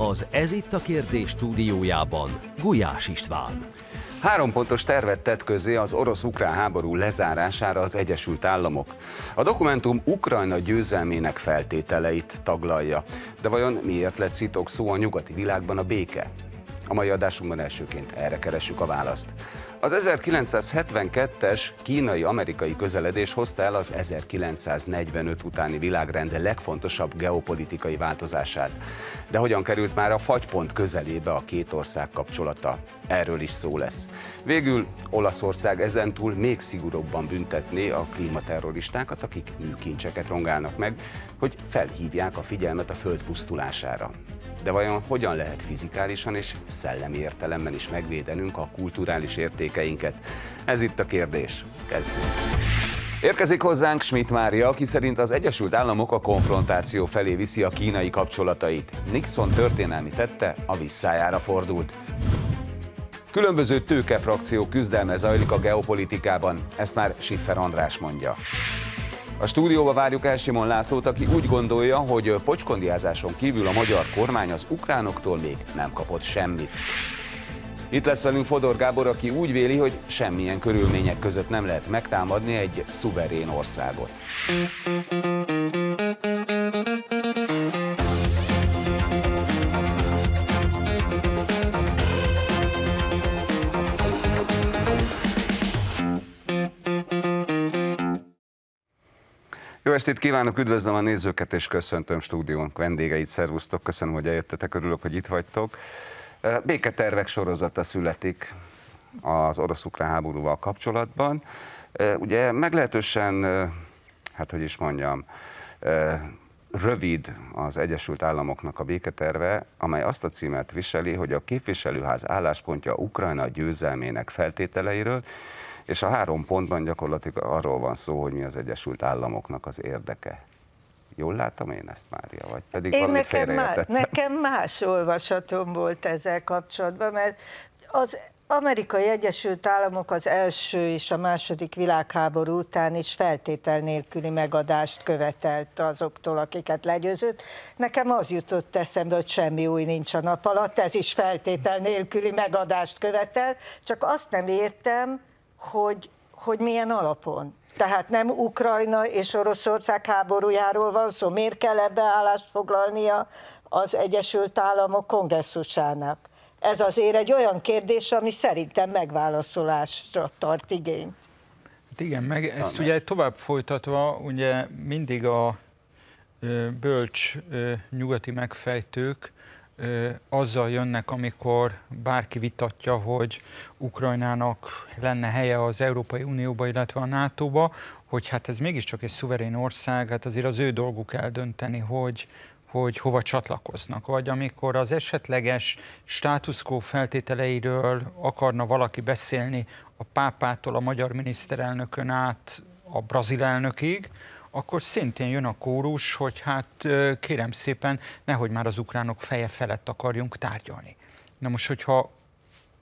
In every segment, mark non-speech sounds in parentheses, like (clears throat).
az Ez itt a kérdés stúdiójában Gulyás István. Három pontos tervet tett közé az orosz-ukrán háború lezárására az Egyesült Államok. A dokumentum Ukrajna győzelmének feltételeit taglalja. De vajon miért lett szitok szó a nyugati világban a béke? A mai adásunkban elsőként erre keressük a választ. Az 1972-es kínai-amerikai közeledés hozta el az 1945 utáni világrend legfontosabb geopolitikai változását. De hogyan került már a fagypont közelébe a két ország kapcsolata? Erről is szó lesz. Végül Olaszország ezentúl még szigorúbban büntetné a klímaterroristákat, akik műkincseket rongálnak meg, hogy felhívják a figyelmet a föld pusztulására de vajon hogyan lehet fizikálisan és szellemi értelemben is megvédenünk a kulturális értékeinket? Ez itt a kérdés. Kezdjük! Érkezik hozzánk Schmidt Mária, aki szerint az Egyesült Államok a konfrontáció felé viszi a kínai kapcsolatait. Nixon történelmi tette a visszájára fordult. Különböző tőkefrakció küzdelme zajlik a geopolitikában, ezt már Schiffer András mondja. A stúdióba várjuk El Simon Lászlót, aki úgy gondolja, hogy pocskondiázáson kívül a magyar kormány az ukránoktól még nem kapott semmit. Itt lesz velünk Fodor Gábor, aki úgy véli, hogy semmilyen körülmények között nem lehet megtámadni egy szuverén országot. Jó estét kívánok, üdvözlöm a nézőket, és köszöntöm stúdiónk vendégeit, szervusztok, köszönöm, hogy eljöttetek, örülök, hogy itt vagytok. Béketervek sorozata születik az orosz-ukrán háborúval kapcsolatban. Ugye meglehetősen, hát hogy is mondjam, rövid az Egyesült Államoknak a béketerve, amely azt a címet viseli, hogy a képviselőház álláspontja Ukrajna győzelmének feltételeiről, és a három pontban gyakorlatilag arról van szó, hogy mi az Egyesült Államoknak az érdeke. Jól látom én ezt, Mária, vagy pedig én nekem, má, nekem más olvasatom volt ezzel kapcsolatban, mert az Amerikai Egyesült Államok az első és a második világháború után is feltétel nélküli megadást követelt azoktól, akiket legyőzött. Nekem az jutott eszembe, hogy semmi új nincs a nap alatt, ez is feltétel nélküli megadást követel, csak azt nem értem, hogy, hogy milyen alapon. Tehát nem Ukrajna és Oroszország háborújáról van szó. Miért kell ebbe állást foglalnia az Egyesült Államok kongresszusának? Ez azért egy olyan kérdés, ami szerintem megválaszolásra tart igényt. Hát igen, meg ezt ugye tovább folytatva, ugye mindig a bölcs nyugati megfejtők azzal jönnek, amikor bárki vitatja, hogy Ukrajnának lenne helye az Európai Unióba, illetve a NATO-ba, hogy hát ez mégiscsak egy szuverén ország, hát azért az ő dolguk eldönteni, hogy, hogy hova csatlakoznak, vagy amikor az esetleges státuszkó feltételeiről akarna valaki beszélni a pápától, a magyar miniszterelnökön át a brazil elnökig, akkor szintén jön a kórus, hogy hát kérem szépen, nehogy már az ukránok feje felett akarjunk tárgyalni. Na most, hogyha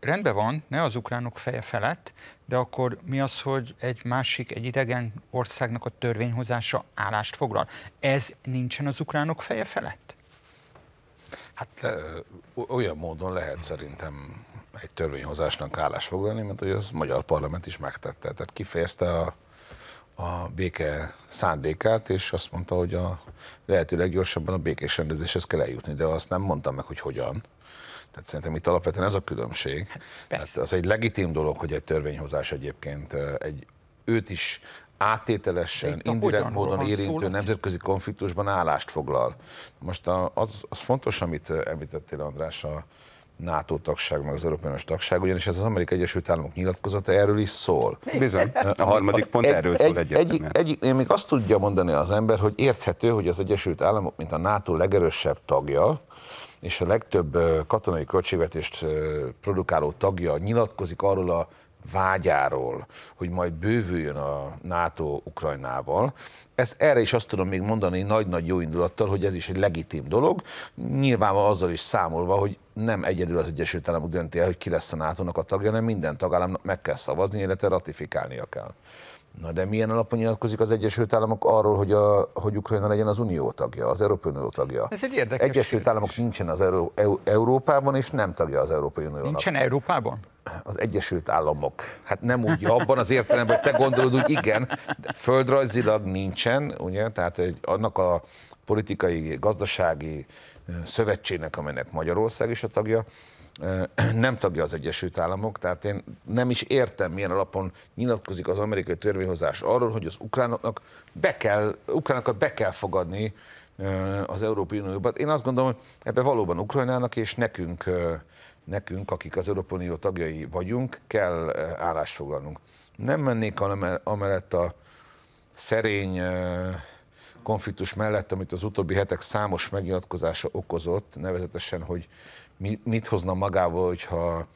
rendben van, ne az ukránok feje felett, de akkor mi az, hogy egy másik, egy idegen országnak a törvényhozása állást foglal? Ez nincsen az ukránok feje felett? Hát olyan módon lehet szerintem egy törvényhozásnak állást foglalni, mint hogy az magyar parlament is megtette. Tehát kifejezte a a béke szándékát, és azt mondta, hogy a lehető leggyorsabban a békés rendezéshez kell eljutni, de azt nem mondta meg, hogy hogyan. Tehát szerintem itt alapvetően ez a különbség. Hát, hát az egy legitim dolog, hogy egy törvényhozás egyébként egy őt is áttételesen, indirekt módon érintő szó, nemzetközi konfliktusban állást foglal. Most az, az fontos, amit említettél, András, a, NATO tagság, meg az Európai Uniós tagság, ugyanis ez az Amerikai Egyesült Államok nyilatkozata erről is szól. Bizony, a harmadik pont egy, erről szól egy, Egy, egy, egy, még azt tudja mondani az ember, hogy érthető, hogy az Egyesült Államok, mint a NATO legerősebb tagja, és a legtöbb katonai költségvetést produkáló tagja nyilatkozik arról a vágyáról, hogy majd bővüljön a NATO Ukrajnával. Ezt erre is azt tudom még mondani nagy-nagy jó indulattal, hogy ez is egy legitim dolog, nyilvánvalóan azzal is számolva, hogy nem egyedül az Egyesült Államok dönti el, hogy ki lesz a nato a tagja, hanem minden tagállamnak meg kell szavazni, illetve ratifikálnia kell. Na de milyen alapon nyilatkozik az Egyesült Államok arról, hogy, a, hogy Ukrajna legyen az Unió tagja, az Európai Unió tagja? Ez egy érdekes Egyesült kérdés. Államok nincsen az Euró, Európában, és nem tagja az Európai Uniónak. Nincsen Európában? Az Egyesült Államok. Hát nem úgy abban az értelemben, hogy te gondolod, hogy igen, de földrajzilag nincsen, ugye? Tehát egy, annak a politikai, gazdasági szövetségnek, amelynek Magyarország is a tagja, (clears throat) nem tagja az Egyesült Államok, tehát én nem is értem, milyen alapon nyilatkozik az amerikai törvényhozás arról, hogy az ukránoknak be kell, ukránokat be kell fogadni az Európai Unióban. Én azt gondolom, hogy ebbe valóban Ukrajnának és nekünk, nekünk, akik az Európai Unió tagjai vagyunk, kell állást foglalnunk. Nem mennék amellett a szerény konfliktus mellett, amit az utóbbi hetek számos megnyilatkozása okozott, nevezetesen, hogy mit hozna magával, hogyha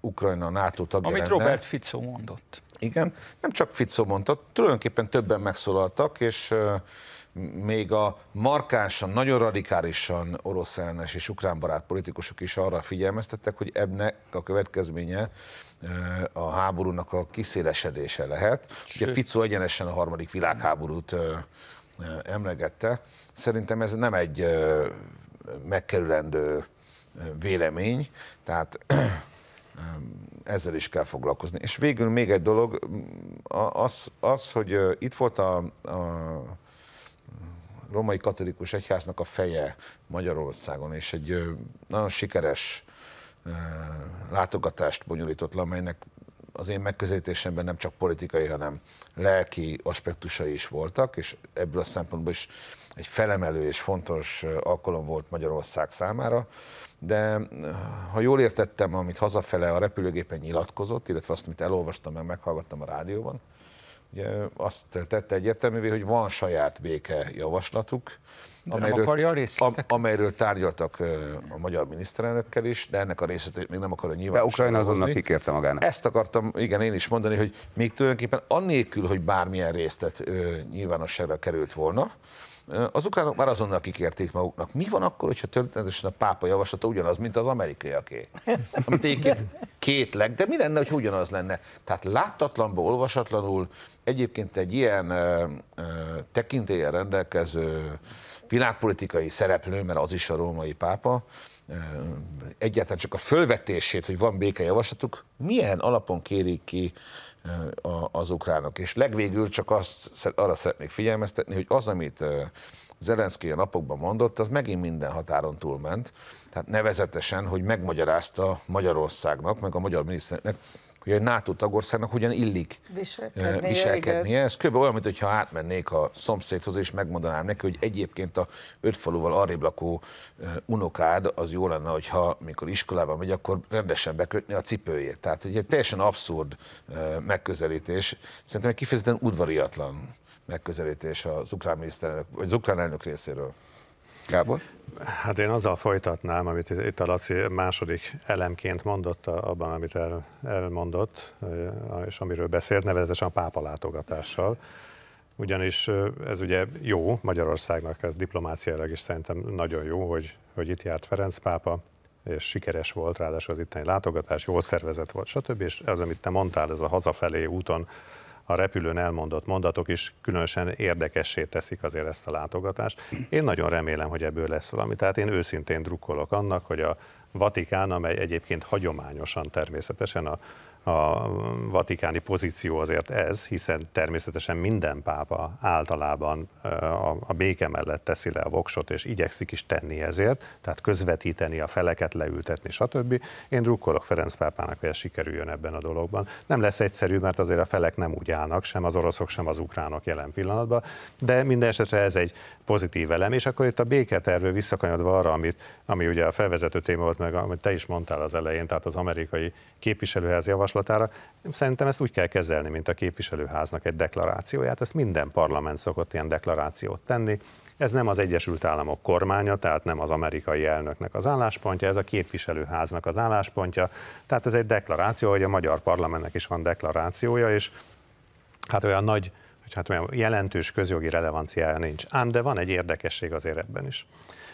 Ukrajna NATO tagja Amit lenne. Robert Fico mondott. Igen, nem csak Fico mondta, tulajdonképpen többen megszólaltak, és még a markánsan, nagyon radikálisan orosz ellenes és ukrán barát politikusok is arra figyelmeztettek, hogy ebnek a következménye a háborúnak a kiszélesedése lehet. Sőt. Ugye Fico egyenesen a harmadik világháborút emlegette. Szerintem ez nem egy megkerülendő vélemény, tehát (clears throat) ezzel is kell foglalkozni. És végül még egy dolog, az, az hogy itt volt a, a római katolikus egyháznak a feje Magyarországon, és egy nagyon sikeres látogatást bonyolított le, amelynek az én megközelítésemben nem csak politikai, hanem lelki aspektusai is voltak, és ebből a szempontból is egy felemelő és fontos alkalom volt Magyarország számára, de ha jól értettem, amit hazafele a repülőgépen nyilatkozott, illetve azt, amit elolvastam, meg meghallgattam a rádióban, ugye azt tette egyértelművé, hogy van saját béke javaslatuk, amelyről, akarja a amelyről tárgyaltak a magyar miniszterelnökkel is, de ennek a részletét még nem akarja nyilván. De Ukrajna azonnal kikérte magának. Ezt akartam, igen, én is mondani, hogy még tulajdonképpen annélkül, hogy bármilyen részlet nyilvánosságra került volna, az ukránok már azonnal kikérték maguknak. Mi van akkor, hogyha történetesen a pápa javaslata ugyanaz, mint az amerikaiaké? (laughs) Amit két, két leg, de mi lenne, hogy ugyanaz lenne? Tehát láttatlanból, olvasatlanul egyébként egy ilyen tekintélyen rendelkező világpolitikai szereplő, mert az is a római pápa, egyáltalán csak a fölvetését, hogy van békejavaslatuk, milyen alapon kérik ki az ukránok. És legvégül csak azt, arra szeretnék figyelmeztetni, hogy az, amit Zelenszky a napokban mondott, az megint minden határon túlment. Tehát nevezetesen, hogy megmagyarázta Magyarországnak, meg a magyar miniszternek, hogy egy NATO tagországnak hogyan illik viselkednie. viselkednie. Ez kb. olyan, mintha átmennék a szomszédhoz, és megmondanám neki, hogy egyébként a öt faluval arrébb lakó unokád, az jó lenne, hogyha mikor iskolába megy, akkor rendesen bekötni a cipőjét. Tehát egy teljesen abszurd megközelítés, szerintem egy kifejezetten udvariatlan megközelítés az ukrán miniszterelnök, vagy az ukrán elnök részéről. Gábor? Hát én azzal folytatnám, amit itt a Laci második elemként mondott, abban, amit el, elmondott, és amiről beszélt, nevezetesen a pápa látogatással. Ugyanis ez ugye jó Magyarországnak, ez diplomáciailag is szerintem nagyon jó, hogy, hogy itt járt Ferenc pápa, és sikeres volt, ráadásul az itteni látogatás, jól szervezett volt, stb. És az, amit te mondtál, ez a hazafelé úton a repülőn elmondott mondatok is különösen érdekessé teszik azért ezt a látogatást. Én nagyon remélem, hogy ebből lesz valami. Tehát én őszintén drukkolok annak, hogy a Vatikán, amely egyébként hagyományosan természetesen a a vatikáni pozíció azért ez, hiszen természetesen minden pápa általában a béke mellett teszi le a voksot, és igyekszik is tenni ezért, tehát közvetíteni a feleket, leültetni, stb. Én drukkolok Ferenc pápának, hogy ez sikerüljön ebben a dologban. Nem lesz egyszerű, mert azért a felek nem úgy állnak, sem az oroszok, sem az ukránok jelen pillanatban, de minden esetre ez egy pozitív elem, és akkor itt a béketervő visszakanyodva arra, amit, ami ugye a felvezető téma volt, meg amit te is mondtál az elején, tehát az amerikai képviselőhez javaslat, javaslatára. Szerintem ezt úgy kell kezelni, mint a képviselőháznak egy deklarációját. Ezt minden parlament szokott ilyen deklarációt tenni. Ez nem az Egyesült Államok kormánya, tehát nem az amerikai elnöknek az álláspontja, ez a képviselőháznak az álláspontja. Tehát ez egy deklaráció, hogy a magyar parlamentnek is van deklarációja, és hát olyan nagy, hogy hát olyan jelentős közjogi relevanciája nincs. Ám de van egy érdekesség azért ebben is.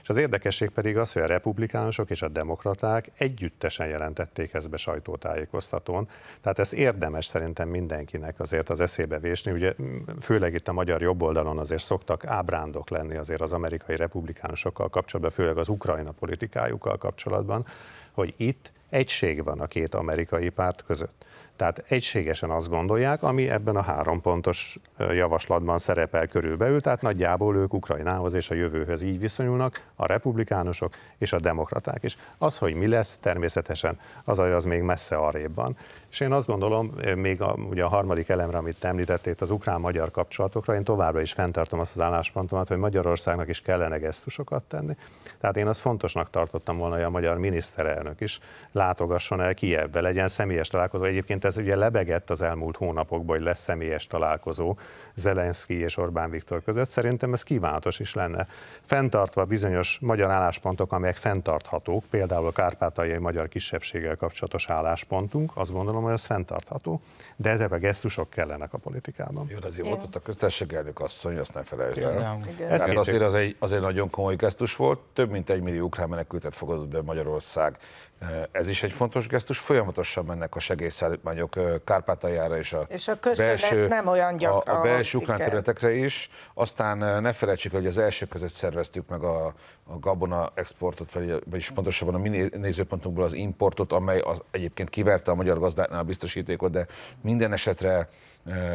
És az érdekesség pedig az, hogy a republikánusok és a demokraták együttesen jelentették ezt be sajtótájékoztatón. Tehát ez érdemes szerintem mindenkinek azért az eszébe vésni. Ugye főleg itt a magyar jobboldalon azért szoktak ábrándok lenni azért az amerikai republikánusokkal kapcsolatban, főleg az ukrajna politikájukkal kapcsolatban, hogy itt egység van a két amerikai párt között. Tehát egységesen azt gondolják, ami ebben a három pontos javaslatban szerepel körülbelül, tehát nagyjából ők Ukrajnához és a jövőhöz így viszonyulnak, a republikánusok és a demokraták is. Az, hogy mi lesz, természetesen az, az még messze arrébb van. És én azt gondolom, még a, ugye a harmadik elemre, amit említettél, az ukrán-magyar kapcsolatokra, én továbbra is fenntartom azt az álláspontomat, hogy Magyarországnak is kellene gesztusokat tenni. Tehát én azt fontosnak tartottam volna, hogy a magyar miniszterelnök is látogasson el Kievbe, legyen személyes találkozó. Egyébként ez ugye lebegett az elmúlt hónapokban, hogy lesz személyes találkozó, Zelenszki és Orbán Viktor között. Szerintem ez kívánatos is lenne. Fentartva bizonyos magyar álláspontok, amelyek fenntarthatók, például a kárpátaljai magyar kisebbséggel kapcsolatos álláspontunk, azt gondolom, hogy ez fenntartható, de ezek a gesztusok kellenek a politikában. Jó, de azért volt ott a köztesség elnök asszony, azt ne felejtsd el. Ez hát azért, az egy, azért nagyon komoly gesztus volt, több mint egy millió ukrán menekültet fogadott be Magyarország. Eh, ez is egy fontos gesztus, folyamatosan mennek a segélyszállítmányok eh, Kárpátaljára és a, és a belső, nem olyan gyakran. A, a belső és ukrán területekre is. Aztán eh, ne felejtsük, hogy az első között szerveztük meg a, a gabona exportot, vagyis pontosabban a mi nézőpontunkból az importot, amely az, egyébként kiverte a magyar gazdáknál a biztosítékot, de minden esetre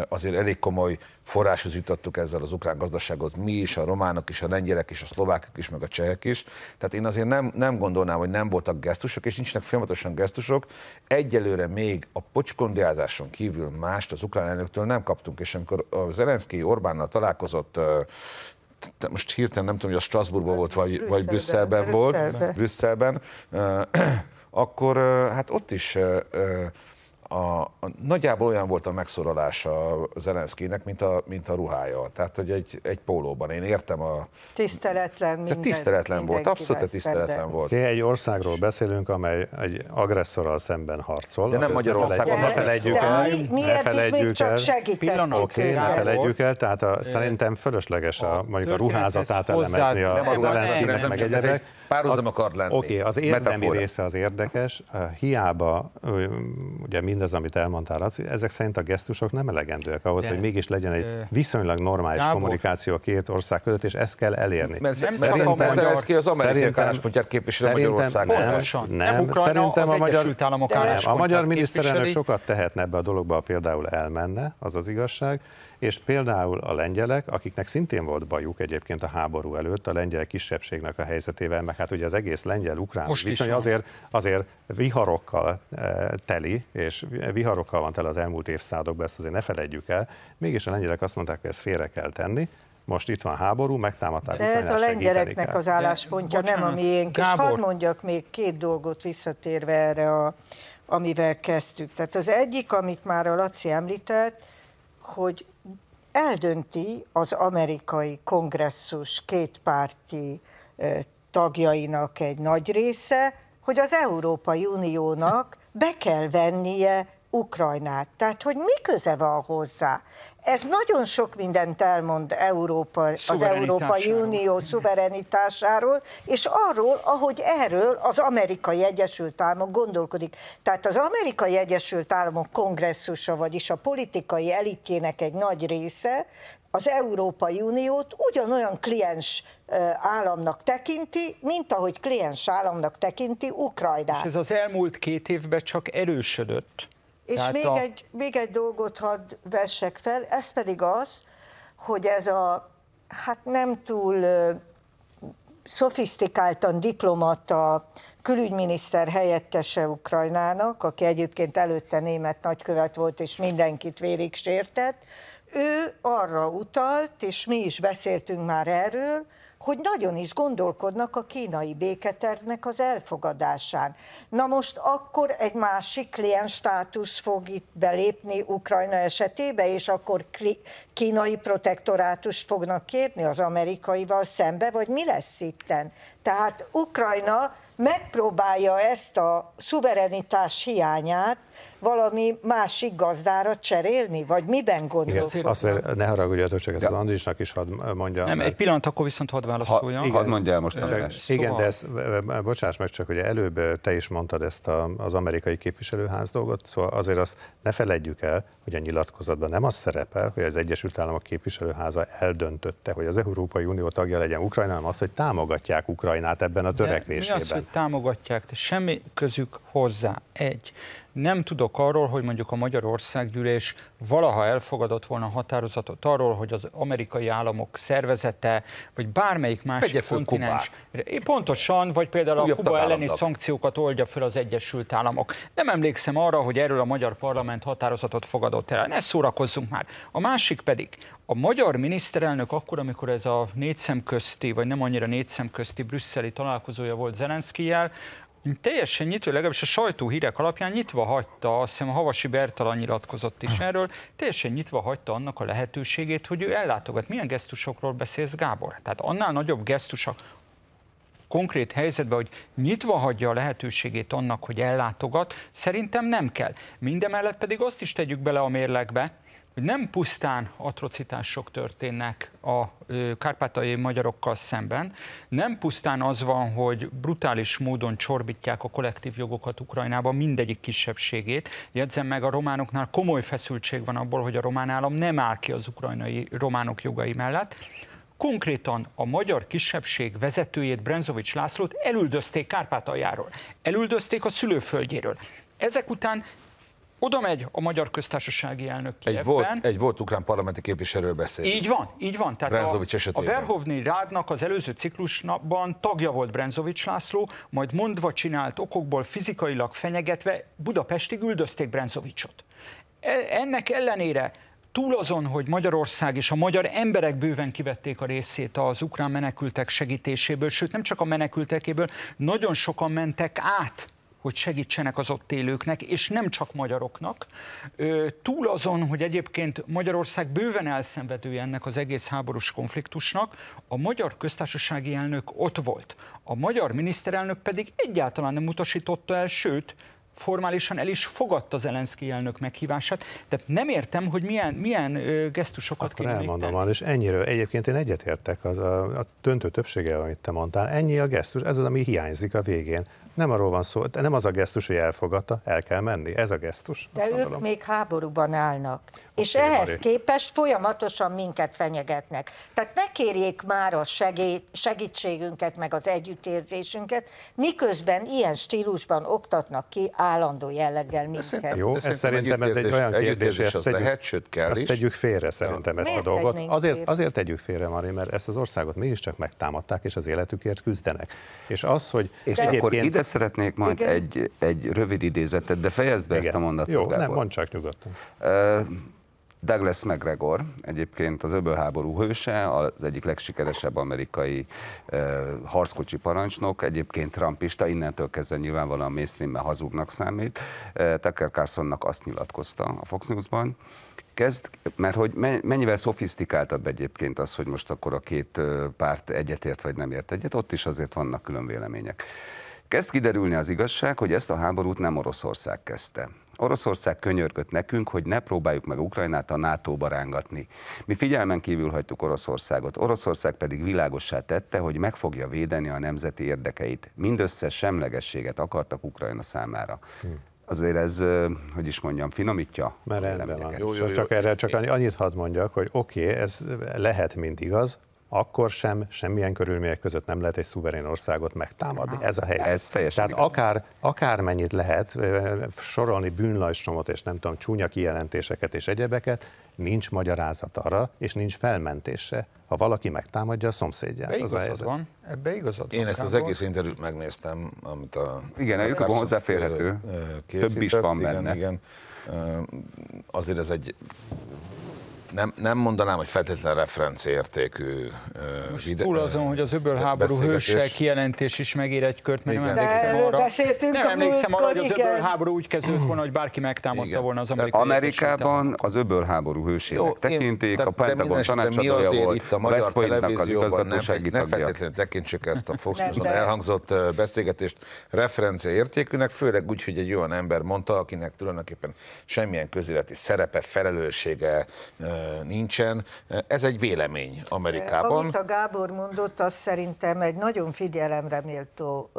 azért elég komoly forráshoz jutottuk ezzel az ukrán gazdaságot mi is, a románok is, a lengyelek is, a szlovákok is, meg a csehek is. Tehát én azért nem, nem gondolnám, hogy nem voltak gesztusok, és nincsenek folyamatosan gesztusok. Egyelőre még a pocskondiázáson kívül mást az ukrán elnöktől nem kaptunk, és amikor a Zelenszky Orbánnal találkozott most hirtelen nem tudom, hogy a Strasbourgban volt, vagy, Brüsszelben, vagy Brüsszelben, Brüsszelben volt, Brüsszelben, Brüsszelben (clears throat) akkor hát ott is a, a, nagyjából olyan volt a megszorolása Zelenszkinek, mint a, mint a ruhája. Tehát, hogy egy, egy pólóban. Én értem a... Tiszteletlen minden, Tiszteletlen volt, abszolút tiszteletlen volt. Mi egy országról beszélünk, amely egy agresszorral szemben harcol. De nem Magyarország. Ne felejtjük el. Mi, ne felejtjük el. csak segítettük ne felejtjük el. Tehát a, szerintem fölösleges a, mondjuk a ruházatát elemezni a Zelenszkinek meg egyedek. Párhuzam akar lenni. Oké, okay, az érdemi Metafora. része az érdekes. Hiába ugye mindaz, amit elmondtál, az ezek szerint a gesztusok nem elegendőek ahhoz, De. hogy mégis legyen egy viszonylag normális Gábor. kommunikáció a két ország között, és ezt kell elérni. Mert nem szerintem, a magyar, ki az amerikai álláspontját képvisel Magyarország. Nem, nem, nem Ukrajna, szerintem a magyar, a magyar miniszterelnök sokat tehetne ebbe a dologba, például elmenne, az az igazság, és például a lengyelek, akiknek szintén volt bajuk egyébként a háború előtt, a lengyel kisebbségnek a helyzetével, meg hát ugye az egész lengyel-ukrán Most viszony azért, azért viharokkal eh, teli, és viharokkal van tele az elmúlt évszázadokban, ezt azért ne felejtjük el, mégis a lengyelek azt mondták, hogy ezt félre kell tenni, most itt van háború, megtámadták. De ez a lengyeleknek az álláspontja, De, nem a miénk. És hadd mondjak még két dolgot visszatérve erre, a, amivel kezdtük. Tehát az egyik, amit már a Laci említett, hogy eldönti az amerikai kongresszus kétpárti tagjainak egy nagy része, hogy az Európai Uniónak be kell vennie Ukrajnát. Tehát, hogy mi köze van hozzá? Ez nagyon sok mindent elmond Európa, az Európai Unió szuverenitásáról, és arról, ahogy erről az Amerikai Egyesült Államok gondolkodik. Tehát az Amerikai Egyesült Államok kongresszusa, vagyis a politikai elitjének egy nagy része az Európai Uniót ugyanolyan kliens államnak tekinti, mint ahogy kliens államnak tekinti Ukrajnát. És ez az elmúlt két évben csak erősödött. És még, a... egy, még egy dolgot hadd vessek fel, ez pedig az, hogy ez a hát nem túl uh, szofisztikáltan diplomata külügyminiszter helyettese Ukrajnának, aki egyébként előtte német nagykövet volt, és mindenkit vérig sértett, ő arra utalt, és mi is beszéltünk már erről, hogy nagyon is gondolkodnak a kínai béketervnek az elfogadásán. Na most akkor egy másik kliens státusz fog itt belépni Ukrajna esetébe, és akkor kínai protektorátust fognak kérni az amerikaival szembe, vagy mi lesz itten? Tehát Ukrajna megpróbálja ezt a szuverenitás hiányát, valami másik gazdára cserélni? Vagy miben gondol? azt ne haragudjatok, csak ezt ja. az Andrisnak is hadd mondja. Nem, mert... egy pillanat, akkor viszont hadd válaszoljam. Ha, igen, hadd mondja el most. Csak, igen, szóval... de ezt, bocsáss meg csak, hogy előbb te is mondtad ezt a, az amerikai képviselőház dolgot, szóval azért azt ne feledjük el, hogy a nyilatkozatban nem az szerepel, hogy az Egyesült Államok képviselőháza eldöntötte, hogy az Európai Unió tagja legyen Ukrajna, hanem az, hogy támogatják Ukrajnát ebben a törekvésében. De mi az, hogy támogatják? De semmi közük hozzá. Egy. Nem tudok arról, hogy mondjuk a Magyarországgyűlés valaha elfogadott volna határozatot arról, hogy az amerikai államok szervezete, vagy bármelyik másik Megye kontinens. Kubát. Pontosan, vagy például Újabb a Kuba elleni szankciókat oldja föl az Egyesült Államok. Nem emlékszem arra, hogy erről a magyar parlament határozatot fogadott el. Ne szórakozzunk már. A másik pedig, a magyar miniszterelnök akkor, amikor ez a négy vagy nem annyira négy brüsszeli találkozója volt Zelenszkijel, teljesen nyitva, legalábbis a sajtóhírek alapján nyitva hagyta, azt hiszem Havasi Bertalan nyilatkozott is erről, teljesen nyitva hagyta annak a lehetőségét, hogy ő ellátogat. Milyen gesztusokról beszélsz, Gábor? Tehát annál nagyobb a konkrét helyzetben, hogy nyitva hagyja a lehetőségét annak, hogy ellátogat, szerintem nem kell. Mindemellett pedig azt is tegyük bele a mérlegbe, hogy nem pusztán atrocitások történnek a kárpátai magyarokkal szemben, nem pusztán az van, hogy brutális módon csorbítják a kollektív jogokat Ukrajnában mindegyik kisebbségét. Jegyzem meg, a románoknál komoly feszültség van abból, hogy a román állam nem áll ki az ukrajnai románok jogai mellett, konkrétan a magyar kisebbség vezetőjét, Brenzovics Lászlót elüldözték Kárpátaljáról, elüldözték a szülőföldjéről. Ezek után oda megy a magyar köztársasági elnök Kievben. Egy volt, egy volt ukrán parlamenti képviselőről beszél. Így van, így van. Tehát a, esetében. a Verhovni Rádnak az előző ciklusban tagja volt Brenzovics László, majd mondva csinált okokból fizikailag fenyegetve Budapestig üldözték Brenzovicsot. E- ennek ellenére túl azon, hogy Magyarország és a magyar emberek bőven kivették a részét az ukrán menekültek segítéséből, sőt nem csak a menekültekéből, nagyon sokan mentek át hogy segítsenek az ott élőknek, és nem csak magyaroknak. Túl azon, hogy egyébként Magyarország bőven elszenvedője ennek az egész háborús konfliktusnak, a magyar köztársasági elnök ott volt. A magyar miniszterelnök pedig egyáltalán nem utasította el, sőt, formálisan el is fogadta Elenszki elnök meghívását, de nem értem, hogy milyen, milyen gesztusokat Akkor kéne elmondom és ennyire. Egyébként én egyetértek az a, a döntő többsége, amit te mondtál. Ennyi a gesztus, ez az, ami hiányzik a végén. Nem arról van szó, nem az a gesztus, hogy elfogadta, el kell menni, ez a gesztus. De ők gondolom. még háborúban állnak, okay, és ehhez Mari. képest folyamatosan minket fenyegetnek. Tehát ne kérjék már a segít, segítségünket, meg az együttérzésünket, miközben ilyen stílusban oktatnak ki állandó jelleggel minket. Szerintem, Jó, ez szerintem ez egy olyan kérdés, ezt, tegyük, lehet, sőt kell ezt tegyük félre szerintem ezt a dolgot. Azért, azért tegyük félre, Mari, mert ezt az országot mégiscsak megtámadták, és az életükért küzdenek. És az, hogy és egyébként... akkor ide szeretnék majd egy, egy rövid idézetet, de fejezd be igen. ezt a mondatot. Jó, nem, mondd csak nyugodtan. Uh, Douglas McGregor egyébként az öbölháború hőse, az egyik legsikeresebb amerikai uh, harckocsi parancsnok, egyébként trumpista, innentől kezdve nyilvánvalóan mainstreamben hazugnak számít. Uh, Tucker Carlsonnak azt nyilatkozta a Fox News-ban, kezd, mert hogy mennyivel szofisztikáltabb egyébként az, hogy most akkor a két párt egyetért vagy nem ért egyet, ott is azért vannak külön vélemények. Kezd kiderülni az igazság, hogy ezt a háborút nem Oroszország kezdte. Oroszország könyörgött nekünk, hogy ne próbáljuk meg Ukrajnát a NATO-ba rángatni. Mi figyelmen kívül hagytuk Oroszországot, Oroszország pedig világossá tette, hogy meg fogja védeni a nemzeti érdekeit. Mindössze semlegességet akartak Ukrajna számára. azért ez, hogy is mondjam, finomítja. Mert rendben van. Jó, jó, jó. Csak erre csak annyit hadd mondjak, hogy oké, okay, ez lehet, mint igaz, akkor sem semmilyen körülmények között nem lehet egy szuverén országot megtámadni. Ez a helyzet. Ez teljesen Tehát akár, akármennyit lehet sorolni bűnlajstromot, és nem tudom, csúnya kijelentéseket és egyebeket, nincs magyarázat arra, és nincs felmentése, ha valaki megtámadja a szomszédját. Be igazad az van, ebbe igazad van. Én ezt az egész interjút megnéztem, amit a... Igen, a Youtube hozzáférhető, több is van igen, benne. Igen. Azért ez egy nem, nem mondanám, hogy feltétlen referenciértékű Most vide- túl azon, hogy az öbölháború hőse kijelentés is megér egy kört, mert nem emlékszem arra. Nem emlékszem arra, hogy az öbölháború úgy kezdődött volna, hogy bárki megtámadta volna az amerikai Amerikában az öbölháború hősének Jó, tekintik, a Pentagon tanácsadója volt, itt a West Pointnak az igazgatósági ne, ne feltétlenül tekintsük ezt a Fox News-on elhangzott beszélgetést referencia értékűnek, főleg úgy, hogy egy olyan ember mondta, akinek tulajdonképpen semmilyen közéleti szerepe, felelőssége, nincsen. Ez egy vélemény Amerikában. Amit a Gábor mondott, az szerintem egy nagyon figyelemre méltó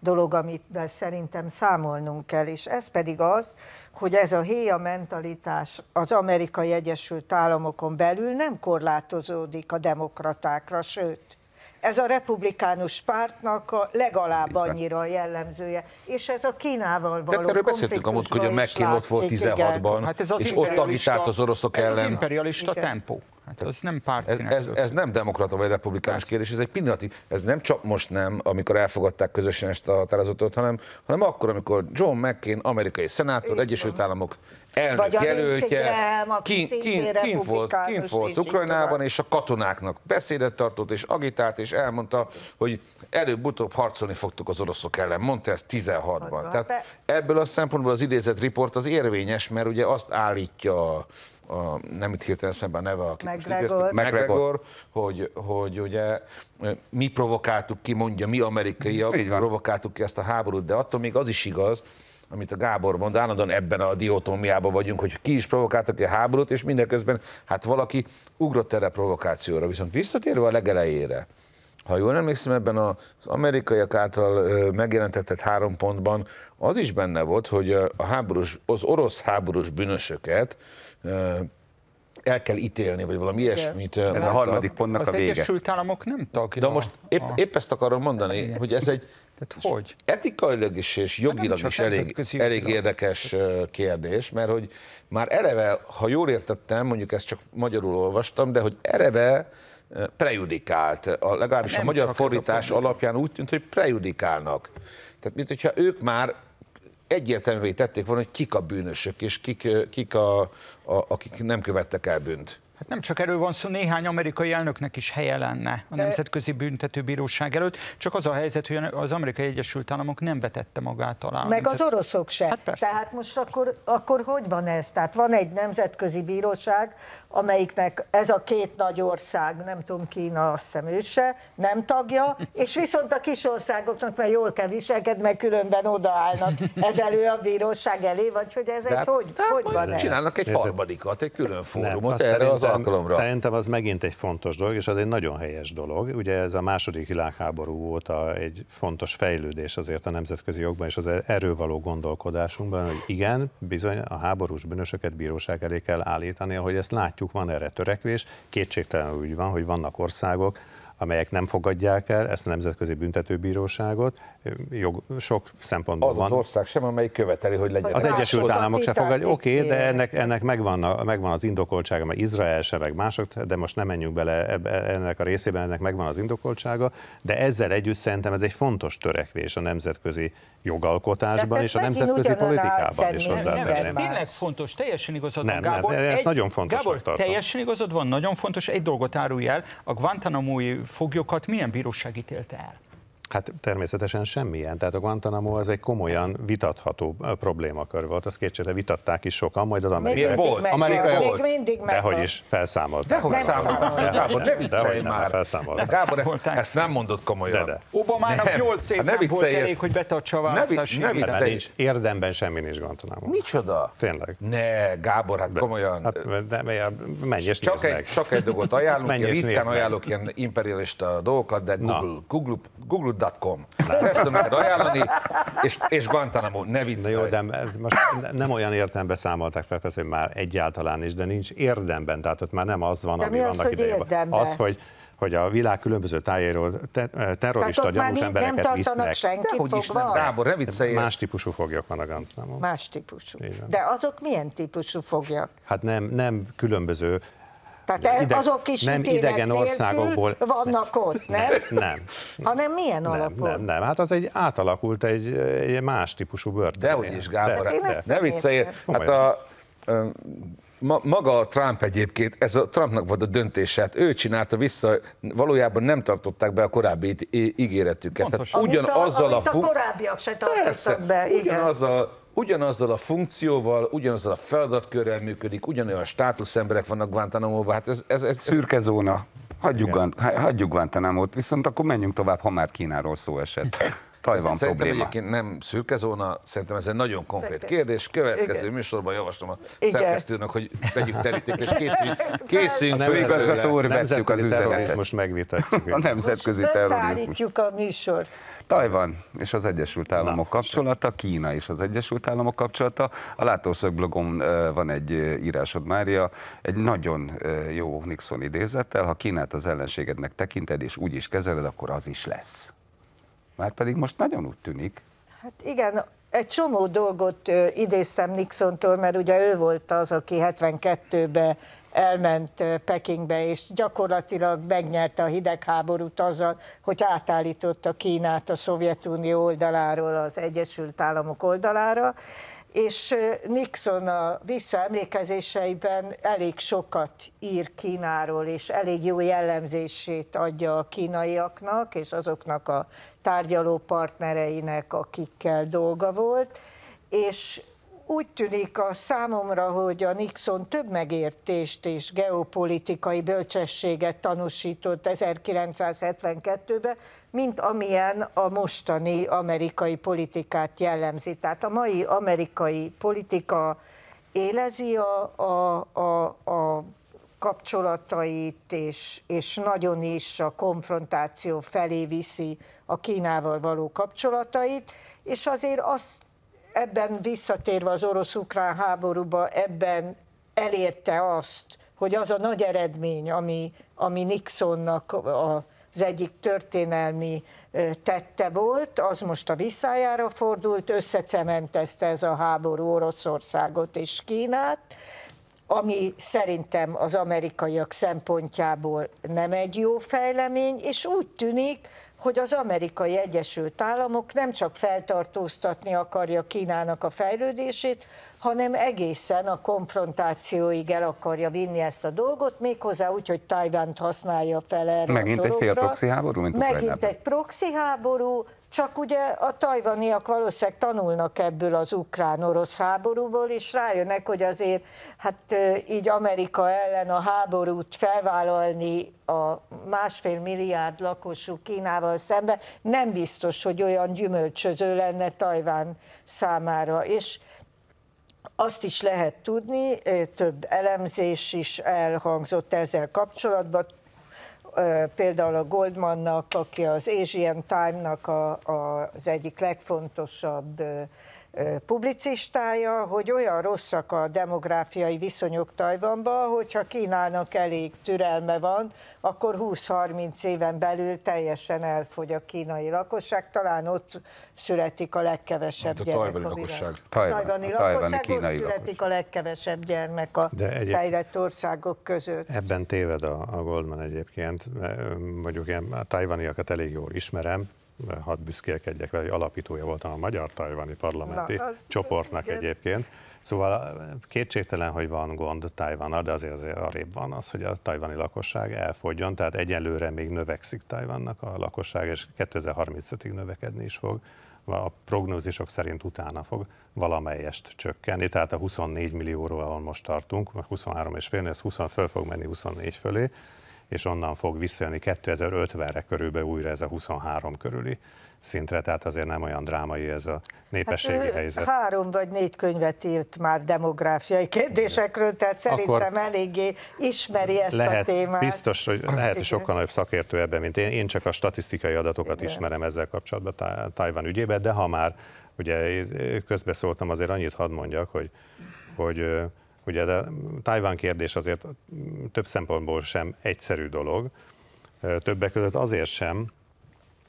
dolog, amit szerintem számolnunk kell, és ez pedig az, hogy ez a héja mentalitás az amerikai Egyesült Államokon belül nem korlátozódik a demokratákra, sőt, ez a republikánus pártnak a legalább annyira jellemzője. És ez a Kínával hát való De erről beszéltünk a hogy a McCain ott volt 16-ban, hát ez az és ott agitált az oroszok ez ellen. Ez az imperialista igen. tempó. Hát ez, nem párt ez, ez, ez, nem demokrata vagy republikánus kérdés, ez egy pillanati, ez nem csak most nem, amikor elfogadták közösen ezt a határozatot, hanem, hanem akkor, amikor John McCain, amerikai szenátor, Egyesült Államok elnök Vagy jelöltje, kint, kint, kint volt, kint volt Ukrajnában, és a katonáknak beszédet tartott, és agitált, és elmondta, hogy előbb-utóbb harcolni fogtuk az oroszok ellen. Mondta ezt 16-ban. Tehát ebből a szempontból az idézett riport az érvényes, mert ugye azt állítja a, nem itt hirtelen szemben a neve, aki megregor, hogy, hogy ugye mi provokáltuk ki, mondja, mi amerikaiak provokáltuk ki ezt a háborút, de attól még az is igaz, amit a Gábor mond, állandóan ebben a diotómiában vagyunk, hogy ki is provokáltak a háborút, és mindeközben hát valaki ugrott erre a provokációra. Viszont visszatérve a legelejére, ha jól emlékszem, ebben az amerikaiak által megjelentetett három pontban az is benne volt, hogy a háborús, az orosz háborús bűnösöket el kell ítélni, vagy valami ilyesmit. Ez mondta. a harmadik pontnak az a vége. Az Egyesült Államok nem tagja. De most épp, a... Ah. épp ezt akarom mondani, hát Igen. hogy ez egy Tehát hogy? etikailag is és hát jogilag is elég, elég érdekes kérdés, mert hogy már eleve, ha jól értettem, mondjuk ezt csak magyarul olvastam, de hogy eleve prejudikált, a, legalábbis nem a magyar fordítás a alapján úgy tűnt, hogy prejudikálnak. Tehát, mint hogyha ők már egyértelművé tették volna, hogy kik a bűnösök, és kik, kik a, a, akik nem követtek el bűnt. Hát nem csak erről van szó, néhány amerikai elnöknek is helye lenne a Nemzetközi Büntetőbíróság előtt, csak az a helyzet, hogy az Amerikai Egyesült Államok nem vetette magát alá. Meg nemzet... az oroszok sem. Hát persze. Tehát most akkor, akkor hogy van ez? Tehát van egy Nemzetközi Bíróság, amelyiknek ez a két nagy ország, nem tudom, Kína, azt hiszem őse, nem tagja, és viszont a kis országoknak, mert jól kell viselkedni, mert különben odaállnak ez elő a bíróság elé, vagy hogy ez egy hát- hogy, tehát hogy van Csinálnak egy ez harmadikat, egy külön fórumot nem, erre az alkalomra. Szerintem az megint egy fontos dolog, és az egy nagyon helyes dolog. Ugye ez a második világháború óta egy fontos fejlődés azért a nemzetközi jogban, és az erről való gondolkodásunkban, hogy igen, bizony a háborús bűnösöket bíróság elé kell állítani, hogy ezt látjuk látjuk, van erre törekvés. Kétségtelenül úgy van, hogy vannak országok, amelyek nem fogadják el ezt a Nemzetközi Büntetőbíróságot. Jog, sok szempontból az van. Az ország sem, amelyik követeli, hogy legyen. Az Egyesült Államok se fogadja. Oké, okay, de ennek, ennek megvan, a, megvan az indokoltsága, mert Izrael se, meg mások, de most nem menjünk bele ebbe, ennek a részében, ennek megvan az indokoltsága, de ezzel együtt szerintem ez egy fontos törekvés a nemzetközi jogalkotásban és a nemzetközi politikában is hozzátenném. Ez tényleg fontos, teljesen igazad van, Gábor. Nem, ez egy, nagyon fontos. Gábor, teljesen igazad van, nagyon fontos. Egy dolgot árulj el, a Guantanamo-i foglyokat milyen bíróság ítélte el? Hát természetesen semmilyen. Tehát a Guantanamo az egy komolyan vitatható problémakör volt. Azt kétségre vitatták is sokan, majd az amerikai még volt. Amerikai volt. Még mindig meg Dehogy is felszámolták. Dehogy nem számolták. Dehogy, Gábor, ne viccelj már. Felszámolták. Hát Gábor, ezt, ezt nem mondott komolyan. De, de. Obamának 8 év nem, hát volt elég, hogy betartsa a választási ne, hát ne Érdemben semmi nincs Guantanamo. Micsoda? Tényleg. Ne, Gábor, hát komolyan. Hát, de, de, menj és csak egy, csak egy dolgot ajánlunk. én ritkán ajánlok ilyen imperialista dolgokat, de Google, Google, Google Trip.com. Ezt tudom neked ajánlani, és, és Guantanamo, ne viccelj. Na jó, de most nem olyan értelemben számolták fel, persze, hogy már egyáltalán is, de nincs érdemben, tehát ott már nem az van, de ami annak az, idejében. Érdemben? Az, hogy hogy a világ különböző tájéről te, terrorista gyanús embereket nem visznek. Senki de hogy is nem, Gábor, ne vicceljél. Más típusú foglyok van a Guantanamo. Más típusú. Igen. De azok milyen típusú foglyok? Hát nem, nem különböző tehát nem, ide, azok is nem idegen országokból vannak nem, ott, nem? Nem. nem. Hanem milyen nem, alapon? Nem, nem, hát az egy átalakult egy, egy más típusú börtön. Dehogy is, Gábor, de, hát de, de. ne vicceljél. Hát a, Um, maga a Trump egyébként, ez a Trumpnak volt a döntése, hát ő csinálta vissza, valójában nem tartották be a korábbi ígéretüket. Hát Pontosan. Tehát ugyanazzal a, a, a, a korábbiak se tartottak be, igen. a ugyanazzal a funkcióval, ugyanazzal a feladatkörrel működik, ugyanolyan státuszemberek vannak guantanamo hát ez, ez, ez... Szürke zóna. Hagyjuk, Igen. hagyjuk Guantanamo-t, viszont akkor menjünk tovább, ha már Kínáról szó esett. Tajvan ez probléma. egyébként nem szürke zóna, szerintem ez egy nagyon konkrét kérdés. Következő Igen. műsorban javaslom a Igen. szerkesztőnek, hogy tegyük terítékre, és készüljünk. készüljünk a főigazgató úr, vettük az üzenetet. terrorizmus megvitatjuk. A nemzetközi terrorizmus. Most a műsort. Tajvan és az Egyesült Államok Na, kapcsolata, Kína és az Egyesült Államok kapcsolata. A Látószög blogon van egy írásod, Mária, egy nagyon jó Nixon idézettel, ha Kínát az ellenségednek tekinted és úgy is kezeled, akkor az is lesz. Már pedig most nagyon úgy tűnik. Hát igen, egy csomó dolgot idéztem Nixontól, mert ugye ő volt az, aki 72 be elment Pekingbe, és gyakorlatilag megnyerte a hidegháborút azzal, hogy átállította Kínát a Szovjetunió oldaláról az Egyesült Államok oldalára, és Nixon a visszaemlékezéseiben elég sokat ír Kínáról, és elég jó jellemzését adja a kínaiaknak, és azoknak a tárgyaló partnereinek, akikkel dolga volt, és úgy tűnik a számomra, hogy a Nixon több megértést és geopolitikai bölcsességet tanúsított 1972-ben, mint amilyen a mostani amerikai politikát jellemzi. Tehát a mai amerikai politika élezi a, a, a, a kapcsolatait, és, és nagyon is a konfrontáció felé viszi a Kínával való kapcsolatait, és azért azt ebben visszatérve az orosz-ukrán háborúba, ebben elérte azt, hogy az a nagy eredmény, ami, ami Nixonnak a, a az egyik történelmi tette volt, az most a visszájára fordult, összecementezte ez a háború Oroszországot és Kínát, ami szerintem az amerikaiak szempontjából nem egy jó fejlemény, és úgy tűnik, hogy az amerikai Egyesült Államok nem csak feltartóztatni akarja Kínának a fejlődését, hanem egészen a konfrontációig el akarja vinni ezt a dolgot, méghozzá úgy, hogy Tajvánt használja fel erre Megint a egy fél proxy háború, mint Megint Ukrajnában. egy proxy háború, csak ugye a tajvaniak valószínűleg tanulnak ebből az ukrán-orosz háborúból, és rájönnek, hogy azért hát így Amerika ellen a háborút felvállalni a másfél milliárd lakosú Kínával szemben nem biztos, hogy olyan gyümölcsöző lenne Tajván számára. És azt is lehet tudni, több elemzés is elhangzott ezzel kapcsolatban, például a Goldmannak, aki az Asian Time-nak a, a, az egyik legfontosabb publicistája, hogy olyan rosszak a demográfiai viszonyok Tajvanban, hogyha Kínának elég türelme van, akkor 20-30 éven belül teljesen elfogy a kínai lakosság, talán ott születik a legkevesebb hát a gyermek. Tajvani lakosság. Tajvani, tajvani, lakosság, tajvani kínai ott születik lakosság. a legkevesebb gyermek a egyéb... fejlett országok között. Ebben téved a, a Goldman egyébként, mondjuk én a tajvaniakat elég jól ismerem, hadd büszkélkedjek vele, hogy alapítója voltam a Magyar-Tajvani Parlamenti Na, az, Csoportnak igen. egyébként. Szóval eh, kétségtelen, hogy van gond Tajvannal, de azért, azért arrébb van az, hogy a tajvani lakosság elfogyjon, tehát egyelőre még növekszik Tajvannak a lakosság, és 2035-ig növekedni is fog a prognózisok szerint utána fog valamelyest csökkenni, tehát a 24 millióról, ahol most tartunk, 23 és fél, ez 20 föl fog menni 24 fölé, és onnan fog visszajönni 2050-re körülbelül újra ez a 23 körüli szintre, tehát azért nem olyan drámai ez a népességi hát, helyzet. Három vagy négy könyvet írt már demográfiai kérdésekről, tehát szerintem Akkor eléggé ismeri ezt lehet, a témát. Biztos, hogy lehet, hogy sokkal nagyobb szakértő ebben, mint én. Én csak a statisztikai adatokat Igen. ismerem ezzel kapcsolatban Tajvan ügyében, de ha már ugye közbeszóltam, azért annyit hadd mondjak, hogy, hogy Ugye a Tájván kérdés azért több szempontból sem egyszerű dolog, többek között azért sem,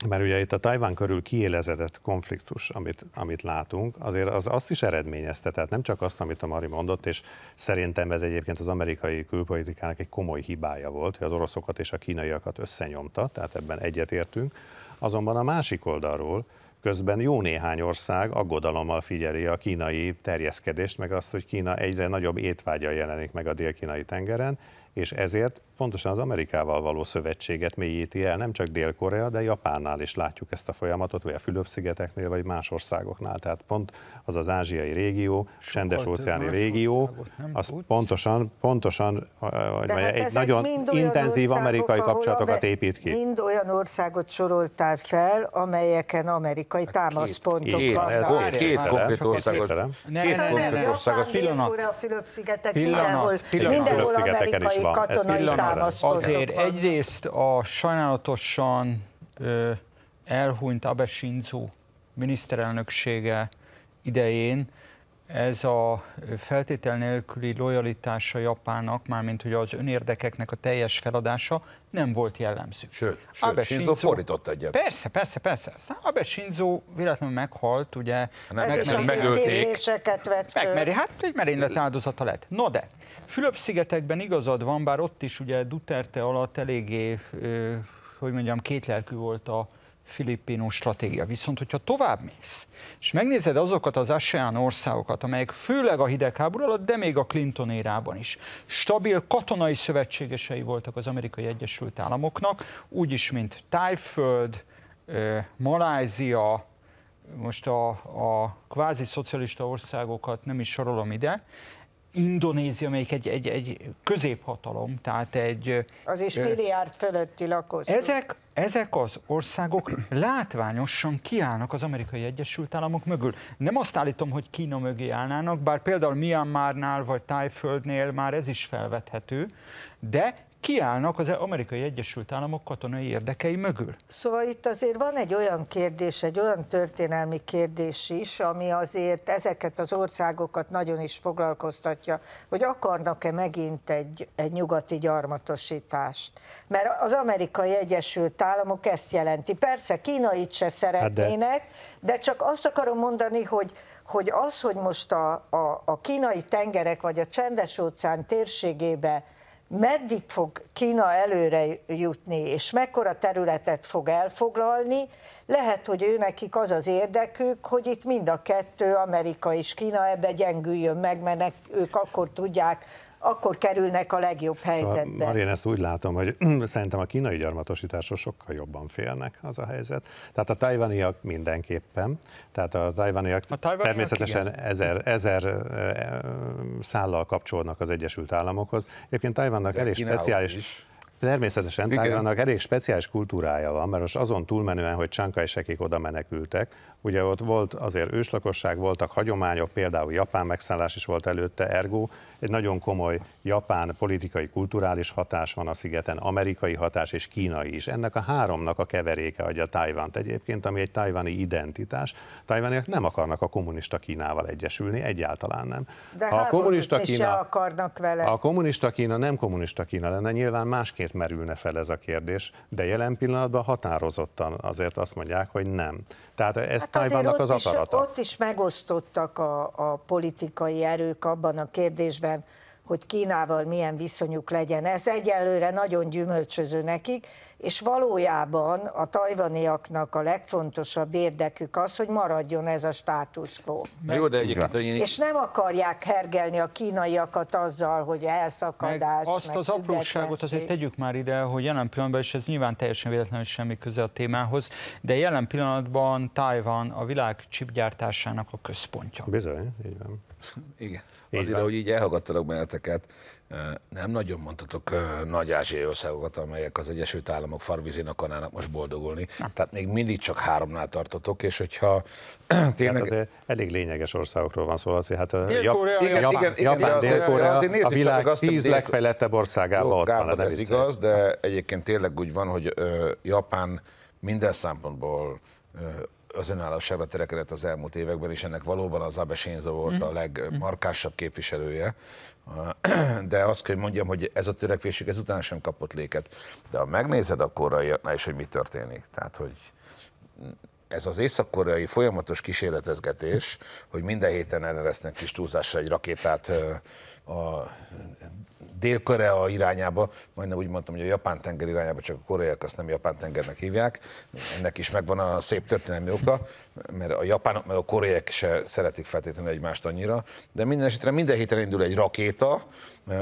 mert ugye itt a Tajván körül kiélezedett konfliktus, amit, amit látunk, azért az azt is eredményezte, tehát nem csak azt, amit a Mari mondott, és szerintem ez egyébként az amerikai külpolitikának egy komoly hibája volt, hogy az oroszokat és a kínaiakat összenyomta, tehát ebben egyetértünk, azonban a másik oldalról Közben jó néhány ország aggodalommal figyeli a kínai terjeszkedést, meg azt, hogy Kína egyre nagyobb étvágya jelenik meg a dél-kínai tengeren, és ezért pontosan az Amerikával való szövetséget mélyíti el, nem csak Dél-Korea, de Japánnál is látjuk ezt a folyamatot, vagy a Fülöp-szigeteknél, vagy más országoknál. Tehát pont az az ázsiai régió, csendes-óceáni régió, az tudsz. pontosan, pontosan eh, hogy mondja, hát egy nagyon intenzív amerikai kapcsolatokat épít ki. Mind olyan országot soroltál fel, amelyeken amerikai hát támaszpontok két, vannak. Ez két, két konkrét országot. Két konkrét országot. Mindenhol amerikai katonai Pillanat. Pillanat támaszkodnak. Azért egyrészt a sajnálatosan ö, elhunyt Abe Shinzo miniszterelnöksége idején ez a feltétel nélküli lojalitása Japánnak, mármint hogy az önérdekeknek a teljes feladása nem volt jellemző. Sőt, sőt Abe Shinzo, Shinzo fordított egyet. Persze, persze, persze. Aztán Abe Shinzo véletlenül meghalt, ugye. Hát nem, meg, meg, meg, Megmeri, hát egy merénylet áldozata lett. No de, Fülöp-szigetekben igazad van, bár ott is ugye Duterte alatt eléggé, hogy mondjam, kétlelkű volt a filippino stratégia. Viszont, hogyha tovább mész, és megnézed azokat az ASEAN országokat, amelyek főleg a hidegháború alatt, de még a Clinton érában is stabil katonai szövetségesei voltak az amerikai Egyesült Államoknak, úgyis, mint Tájföld, Malázia, most a, a kvázi szocialista országokat nem is sorolom ide, Indonézia, amelyik egy, egy, egy középhatalom, tehát egy... Az is milliárd fölötti lakosság. Ezek, ezek az országok látványosan kiállnak az amerikai Egyesült Államok mögül. Nem azt állítom, hogy Kína mögé állnának, bár például Myanmarnál vagy Tájföldnél már ez is felvethető, de kiállnak az amerikai Egyesült Államok katonai érdekei mögül. Szóval itt azért van egy olyan kérdés, egy olyan történelmi kérdés is, ami azért ezeket az országokat nagyon is foglalkoztatja, hogy akarnak-e megint egy, egy nyugati gyarmatosítást. Mert az amerikai Egyesült Államok ezt jelenti. Persze Kínait se szeretnének, de csak azt akarom mondani, hogy hogy az, hogy most a, a, a kínai tengerek vagy a csendes óceán térségébe meddig fog Kína előre jutni, és mekkora területet fog elfoglalni, lehet, hogy ő nekik az az érdekük, hogy itt mind a kettő, Amerika és Kína ebbe gyengüljön meg, mert ők akkor tudják akkor kerülnek a legjobb szóval, helyzetbe. Szóval, Mar, én ezt úgy látom, hogy (clears throat) szerintem a kínai gyarmatosításról sokkal jobban félnek az a helyzet. Tehát a tajvaniak mindenképpen, tehát a tajvaniak, természetesen igen. ezer, ezer szállal kapcsolnak az Egyesült Államokhoz. Egyébként Tajvannak elég Kínához speciális... Is. Természetesen Tajvannak elég speciális kultúrája van, mert most azon túlmenően, hogy Csankajsekik oda menekültek, Ugye ott volt azért őslakosság, voltak hagyományok, például japán megszállás is volt előtte, ergo egy nagyon komoly japán politikai, kulturális hatás van a szigeten, amerikai hatás és kínai is. Ennek a háromnak a keveréke adja Tajvant egyébként, ami egy tajvani identitás. Tajvaniak nem akarnak a kommunista Kínával egyesülni, egyáltalán nem. De ha a kommunista Kína, akarnak vele. Ha a kommunista Kína nem kommunista Kína lenne, nyilván másként merülne fel ez a kérdés, de jelen pillanatban határozottan azért azt mondják, hogy nem. Tehát ez osztályvannak hát az akarata. Is, ott is megosztottak a, a politikai erők abban a kérdésben, hogy Kínával milyen viszonyuk legyen. Ez egyelőre nagyon gyümölcsöző nekik, és valójában a tajvaniaknak a legfontosabb érdekük az, hogy maradjon ez a státusz quo. Jó, de egyébként, hogy én... És nem akarják hergelni a kínaiakat azzal, hogy elszakadás. Meg azt meg az apróságot azért tegyük már ide, hogy jelen pillanatban, és ez nyilván teljesen véletlenül semmi köze a témához, de jelen pillanatban Tajvan a világ csipgyártásának a központja. Bizony, így van. Igen. Így Azért, hogy így elhallgattalak benneteket, nem nagyon mondtatok nagy ázsiai országokat, amelyek az Egyesült Államok farvizén akarnának most boldogulni. Nem. Tehát még mindig csak háromnál tartotok, és hogyha (clears throat) hát tényleg... Hát elég lényeges országokról van szó, azért hát Japán, Japán, Dél-Korea a világ tíz legfejlettebb országában ott van. Ez igaz, de egyébként tényleg úgy van, hogy Japán minden szempontból az önállóságra terekedett az elmúlt években, és ennek valóban az Abe Shinzo volt mhm. a legmarkásabb képviselője. Mhm. De azt kell, hogy mondjam, hogy ez a törekvésük ezután sem kapott léket. De ha megnézed, korai, na és hogy mi történik. Tehát, hogy ez az észak-koreai folyamatos kísérletezgetés, hogy minden héten eleresznek kis túlzásra egy rakétát a Dél-Korea irányába, majdnem úgy mondtam, hogy a Japán-tenger irányába, csak a koreaiak azt nem Japán-tengernek hívják. Ennek is megvan a szép történelmi oka, mert a japánok meg a koreaiak se szeretik feltétlenül egymást annyira, de minden esetre minden héten indul egy rakéta,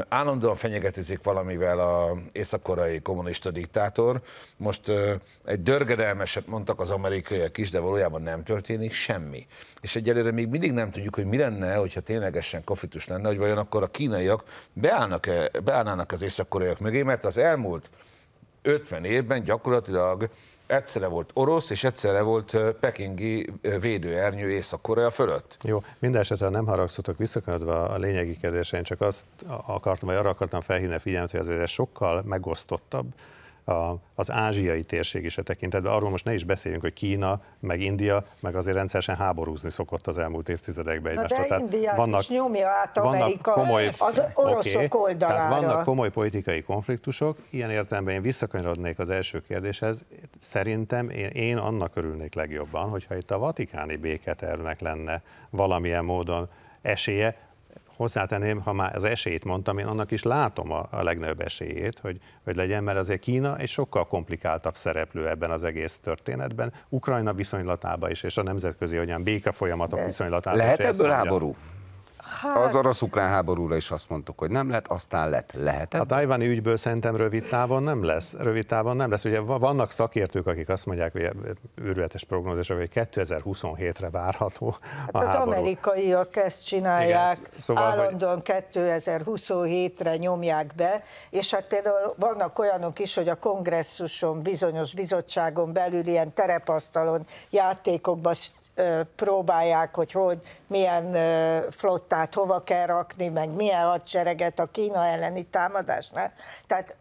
állandóan fenyegetőzik valamivel a észak-koreai kommunista diktátor. Most egy dörgedelmeset mondtak az amerikaiak is, de valójában nem történik semmi. És egyelőre még mindig nem tudjuk, hogy mi lenne, hogyha ténylegesen konfliktus lenne, hogy vajon akkor a kínaiak beállnak beállnának, az észak-koreaiak mögé, mert az elmúlt 50 évben gyakorlatilag egyszerre volt orosz, és egyszerre volt pekingi védőernyő Észak-Korea fölött. Jó, minden esetre nem haragszotok visszakanodva a lényegi kérdésre, én csak azt akartam, vagy arra akartam felhívni a figyelmet, hogy azért ez sokkal megosztottabb, a, az ázsiai térség is a tekintetben. Arról most ne is beszéljünk, hogy Kína, meg India, meg azért rendszeresen háborúzni szokott az elmúlt évtizedekben egymást. De tehát vannak, is nyomja át Amerika komoly, az oroszok okay, oldalára. Tehát vannak komoly politikai konfliktusok, ilyen értelemben én visszakanyarodnék az első kérdéshez. Szerintem én, én annak örülnék legjobban, hogyha itt a vatikáni béketervnek lenne valamilyen módon esélye, hozzátenném, ha már az esélyt mondtam, én annak is látom a, a legnagyobb esélyét, hogy, hogy legyen, mert azért Kína egy sokkal komplikáltabb szereplő ebben az egész történetben, Ukrajna viszonylatában is, és a nemzetközi olyan béka folyamatok De viszonylatában lehet is. Lehet ebből háború? Hát... Az orosz-ukrán háborúra is azt mondtuk, hogy nem lett, aztán lett. lehet. A tajvani ügyből szerintem rövid távon nem lesz. Rövid távon nem lesz. Ugye vannak szakértők, akik azt mondják, hogy őrületes prognózis, hogy 2027-re várható a hát Az amerikaiak ezt csinálják, Igen, szóval, állandóan hogy... 2027-re nyomják be, és hát például vannak olyanok is, hogy a kongresszuson, bizonyos bizottságon belül ilyen terepasztalon, játékokban próbálják, hogy, hogy milyen flottát hova kell rakni, meg milyen hadsereget a Kína elleni támadásnál. Tehát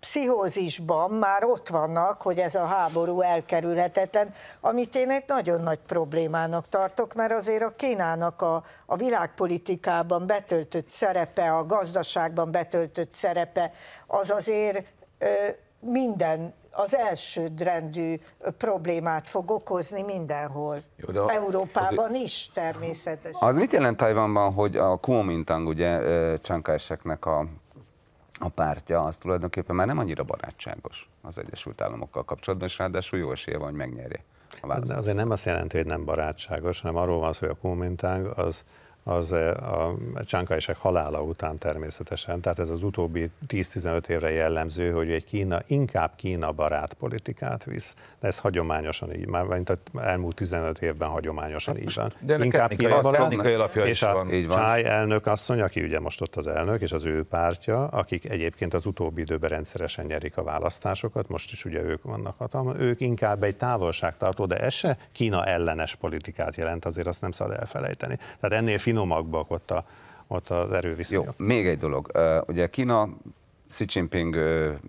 pszichózisban már ott vannak, hogy ez a háború elkerülhetetlen, amit én egy nagyon nagy problémának tartok, mert azért a Kínának a, a világpolitikában betöltött szerepe, a gazdaságban betöltött szerepe, az azért ö, minden az elsődrendű problémát fog okozni mindenhol. Jó, de Európában az... is természetesen. Az mit jelent Tajvanban, hogy a Kuomintang, ugye Csankáseknek a a pártja az tulajdonképpen már nem annyira barátságos az Egyesült Államokkal kapcsolatban, és ráadásul jó esélye van, hogy megnyerje a hát De azért nem azt jelenti, hogy nem barátságos, hanem arról van szó, hogy a Kuomintang az az eh, a csánkaisek halála után természetesen, tehát ez az utóbbi 10-15 évre jellemző, hogy egy Kína inkább Kína barát politikát visz. De ez hagyományosan így, már mint a elmúlt 15 évben hagyományosan hát így van. De inkább Kína barát, és a van. Így van. Csáj elnök asszony, aki ugye most ott az elnök, és az ő pártja, akik egyébként az utóbbi időben rendszeresen nyerik a választásokat, most is ugye ők vannak hatalmon, ők inkább egy távolságtartó, de ez se Kína ellenes politikát jelent, azért azt nem szabad elfelejteni. Tehát ennél finomabbak ott, a, ott az erőviszonyok. Jó, még egy dolog. Ugye Kína, Xi Jinping